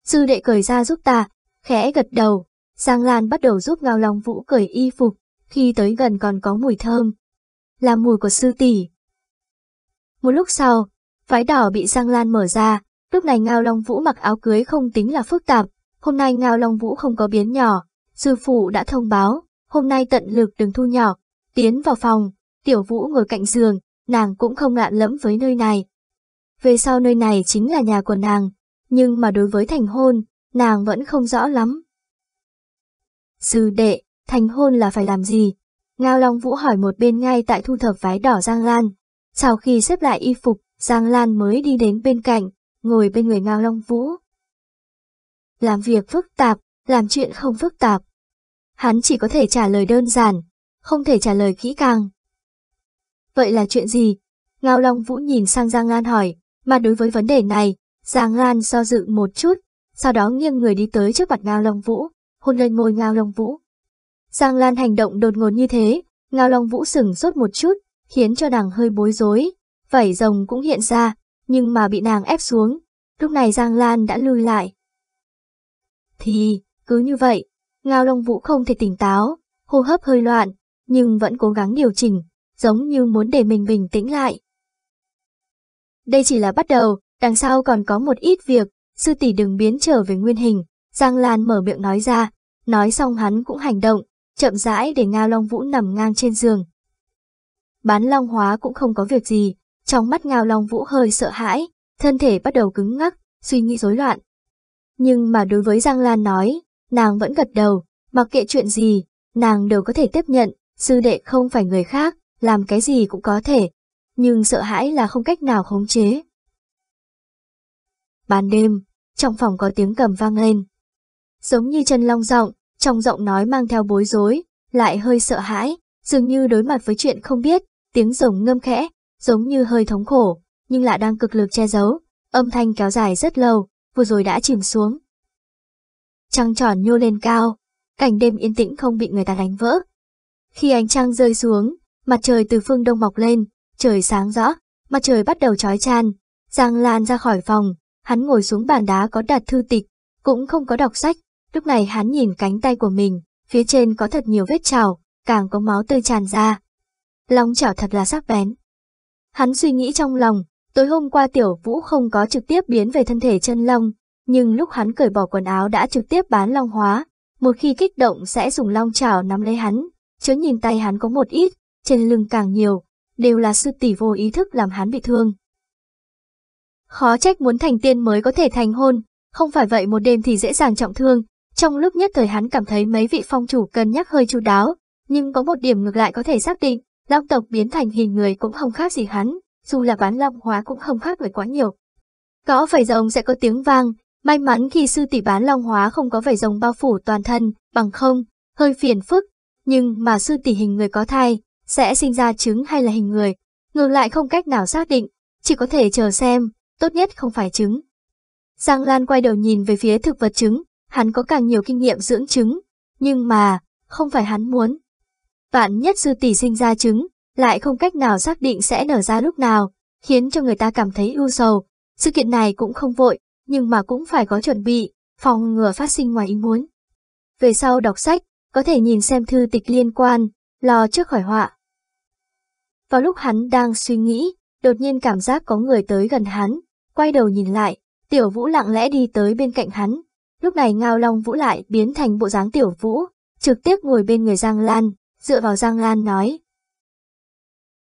Sư đệ cởi ra giúp ta, khẽ gật đầu, Giang Lan bắt đầu giúp Ngao Long Vũ cởi y phục, khi tới gần còn có mùi thơm, là mùi của sư tỷ. Một lúc sau, váy đỏ bị Giang Lan mở ra, lúc này Ngao Long Vũ mặc áo cưới không tính là phức tạp, hôm nay Ngao Long Vũ không có biến nhỏ, sư phụ đã thông báo, hôm nay tận lực đừng thu nhỏ, tiến vào phòng, tiểu vũ ngồi cạnh giường, nàng cũng không lạ lẫm với nơi này, về sau nơi này chính là nhà của nàng, nhưng mà đối với thành hôn, nàng vẫn không rõ lắm. Sư đệ, thành hôn là phải làm gì? Ngao Long Vũ hỏi một bên ngay tại thu thập váy đỏ Giang Lan. Sau khi xếp lại y phục, Giang Lan mới đi đến bên cạnh, ngồi bên người Ngao Long Vũ. Làm việc phức tạp, làm chuyện không phức tạp. Hắn chỉ có thể trả lời đơn giản, không thể trả lời kỹ càng. Vậy là chuyện gì? Ngao Long Vũ nhìn sang Giang Lan hỏi. Mà đối với vấn đề này, Giang Lan do so dự một chút, sau đó nghiêng người đi tới trước mặt Ngao Long Vũ, hôn lên môi Ngao Long Vũ. Giang Lan hành động đột ngột như thế, Ngao Long Vũ sừng sốt một chút, khiến cho nàng hơi bối rối, vảy rồng cũng hiện ra, nhưng mà bị nàng ép xuống, lúc này Giang Lan đã lùi lại. Thì, cứ như vậy, Ngao Long Vũ không thể tỉnh táo, hô hấp hơi loạn, nhưng vẫn cố gắng điều chỉnh, giống như muốn để mình bình tĩnh lại. Đây chỉ là bắt đầu, đằng sau còn có một ít việc, sư tỷ đừng biến trở về nguyên hình. Giang Lan mở miệng nói ra, nói xong hắn cũng hành động, chậm rãi để Ngao Long Vũ nằm ngang trên giường. Bán Long Hóa cũng không có việc gì, trong mắt Ngao Long Vũ hơi sợ hãi, thân thể bắt đầu cứng ngắc, suy nghĩ rối loạn. Nhưng mà đối với Giang Lan nói, nàng vẫn gật đầu, mặc kệ chuyện gì, nàng đều có thể tiếp nhận, sư đệ không phải người khác, làm cái gì cũng có thể, nhưng sợ hãi là không cách nào khống chế. Ban đêm, trong phòng có tiếng cầm vang lên. Giống như chân long giọng, trong giọng nói mang theo bối rối, lại hơi sợ hãi, dường như đối mặt với chuyện không biết, tiếng rồng ngâm khẽ, giống như hơi thống khổ, nhưng lại đang cực lực che giấu, âm thanh kéo dài rất lâu, vừa rồi đã chìm xuống. Trăng tròn nhô lên cao, cảnh đêm yên tĩnh không bị người ta đánh vỡ. Khi ánh trăng rơi xuống, mặt trời từ phương đông mọc lên, trời sáng rõ, mặt trời bắt đầu trói chan. Giang Lan ra khỏi phòng, hắn ngồi xuống bàn đá có đặt thư tịch, cũng không có đọc sách. Lúc này hắn nhìn cánh tay của mình, phía trên có thật nhiều vết trào, càng có máu tươi tràn ra. Long chảo thật là sắc bén. Hắn suy nghĩ trong lòng, tối hôm qua tiểu vũ không có trực tiếp biến về thân thể chân long, nhưng lúc hắn cởi bỏ quần áo đã trực tiếp bán long hóa. Một khi kích động sẽ dùng long chảo nắm lấy hắn, chớ nhìn tay hắn có một ít, trên lưng càng nhiều, đều là sư tỷ vô ý thức làm hắn bị thương. Khó trách muốn thành tiên mới có thể thành hôn, không phải vậy một đêm thì dễ dàng trọng thương. Trong lúc nhất thời hắn cảm thấy mấy vị phong chủ cân nhắc hơi chú đáo, nhưng có một điểm ngược lại có thể xác định, long tộc biến thành hình người cũng không khác gì hắn, dù là bán long hóa cũng không khác với quá nhiều. Có vảy rồng sẽ có tiếng vang, may mắn khi sư tỷ bán long hóa không có vảy rồng bao phủ toàn thân, bằng không, hơi phiền phức, nhưng mà sư tỷ hình người có thai, sẽ sinh ra trứng hay là hình người, ngược lại không cách nào xác định, chỉ có thể chờ xem, tốt nhất không phải trứng. Giang Lan quay đầu nhìn về phía thực vật trứng, hắn có càng nhiều kinh nghiệm dưỡng trứng, nhưng mà, không phải hắn muốn. Vạn nhất sư tỷ sinh ra trứng, lại không cách nào xác định sẽ nở ra lúc nào, khiến cho người ta cảm thấy ưu sầu. Sự kiện này cũng không vội, nhưng mà cũng phải có chuẩn bị, phòng ngừa phát sinh ngoài ý muốn. Về sau đọc sách, có thể nhìn xem thư tịch liên quan, lo trước khỏi họa. Vào lúc hắn đang suy nghĩ, đột nhiên cảm giác có người tới gần hắn, quay đầu nhìn lại, tiểu vũ lặng lẽ đi tới bên cạnh hắn. Lúc này ngao long vũ lại biến thành bộ dáng tiểu vũ, trực tiếp ngồi bên người Giang Lan, dựa vào Giang Lan nói.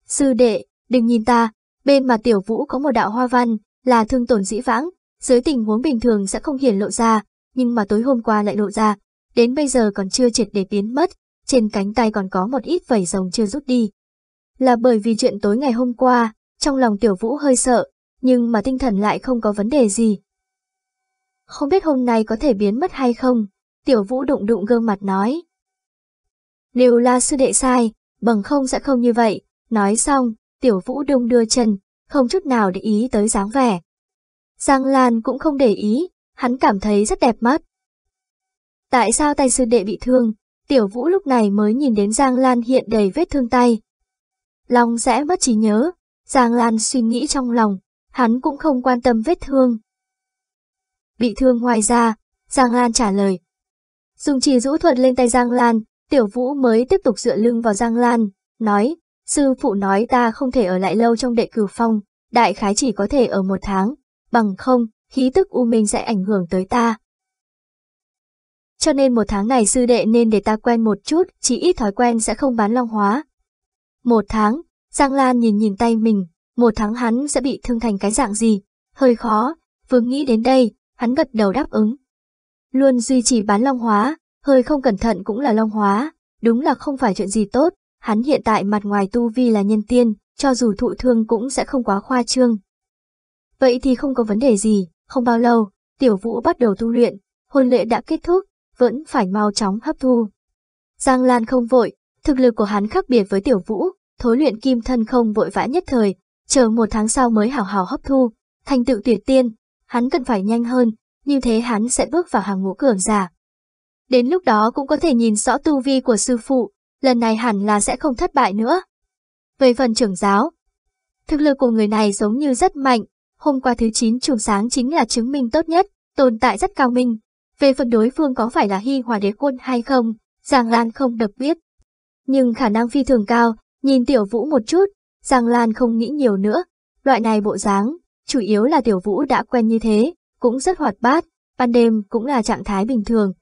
Sư đệ, đừng nhìn ta, bên mà tiểu vũ có một đạo hoa văn, là thương tổn dĩ vãng, dưới tình huống bình thường sẽ không hiển lộ ra, nhưng mà tối hôm qua lại lộ ra, đến bây giờ còn chưa triệt để biến mất, trên cánh tay còn có một ít vẩy rồng chưa rút đi, là bởi vì chuyện tối ngày hôm qua, trong lòng tiểu vũ hơi sợ, nhưng mà tinh thần lại không có vấn đề gì. Không biết hôm nay có thể biến mất hay không, tiểu vũ đụng đụng gương mặt nói. Nếu là sư đệ sai, bằng không sẽ không như vậy, nói xong, tiểu vũ đung đưa chân, không chút nào để ý tới dáng vẻ. Giang Lan cũng không để ý, hắn cảm thấy rất đẹp mắt. Tại sao tay sư đệ bị thương, tiểu vũ lúc này mới nhìn đến Giang Lan hiện đầy vết thương tay, lòng sẽ mất trí nhớ, Giang Lan suy nghĩ trong lòng, hắn cũng không quan tâm vết thương. Bị thương ngoài ra, Giang Lan trả lời. Dùng chỉ rũ thuật lên tay Giang Lan, Tiểu Vũ mới tiếp tục dựa lưng vào Giang Lan, nói, sư phụ nói ta không thể ở lại lâu trong đệ cửu phong, đại khái chỉ có thể ở một tháng, bằng không, khí tức u minh sẽ ảnh hưởng tới ta. Cho nên một tháng này sư đệ nên để ta quen một chút, chỉ ít thói quen sẽ không bán long hóa, một tháng, Giang Lan nhìn nhìn tay mình, một tháng hắn sẽ bị thương thành cái dạng gì, hơi khó, vừa nghĩ đến đây, hắn gật đầu đáp ứng. Luôn duy trì bán long hóa, hơi không cẩn thận cũng là long hóa, đúng là không phải chuyện gì tốt, hắn hiện tại mặt ngoài tu vi là nhân tiên, cho dù thụ thương cũng sẽ không quá khoa trương. Vậy thì không có vấn đề gì, không bao lâu, tiểu vũ bắt đầu tu luyện, hôn lễ đã kết thúc, vẫn phải mau chóng hấp thu. Giang Lan không vội, Thực lực của hắn khác biệt với tiểu vũ, thối luyện kim thân không vội vã nhất thời, chờ một tháng sau mới hào hào hấp thu. Thành tựu tuyệt tiên, hắn cần phải nhanh hơn, như thế hắn sẽ bước vào hàng ngũ cường giả. Đến lúc đó cũng có thể nhìn rõ tu vi của sư phụ, lần này hẳn là sẽ không thất bại nữa. Về phần trưởng giáo, thực lực của người này giống như rất mạnh, hôm qua thứ 9 trường sáng chính là chứng minh tốt nhất, tồn tại rất cao minh. Về phần đối phương có phải là hy hòa đế quân hay không, Giang Lan không được biết, nhưng khả năng phi thường cao, nhìn Tiểu Vũ một chút, Giang Lan không nghĩ nhiều nữa. Loại này bộ dáng, chủ yếu là Tiểu Vũ đã quen như thế, cũng rất hoạt bát, ban đêm cũng là trạng thái bình thường,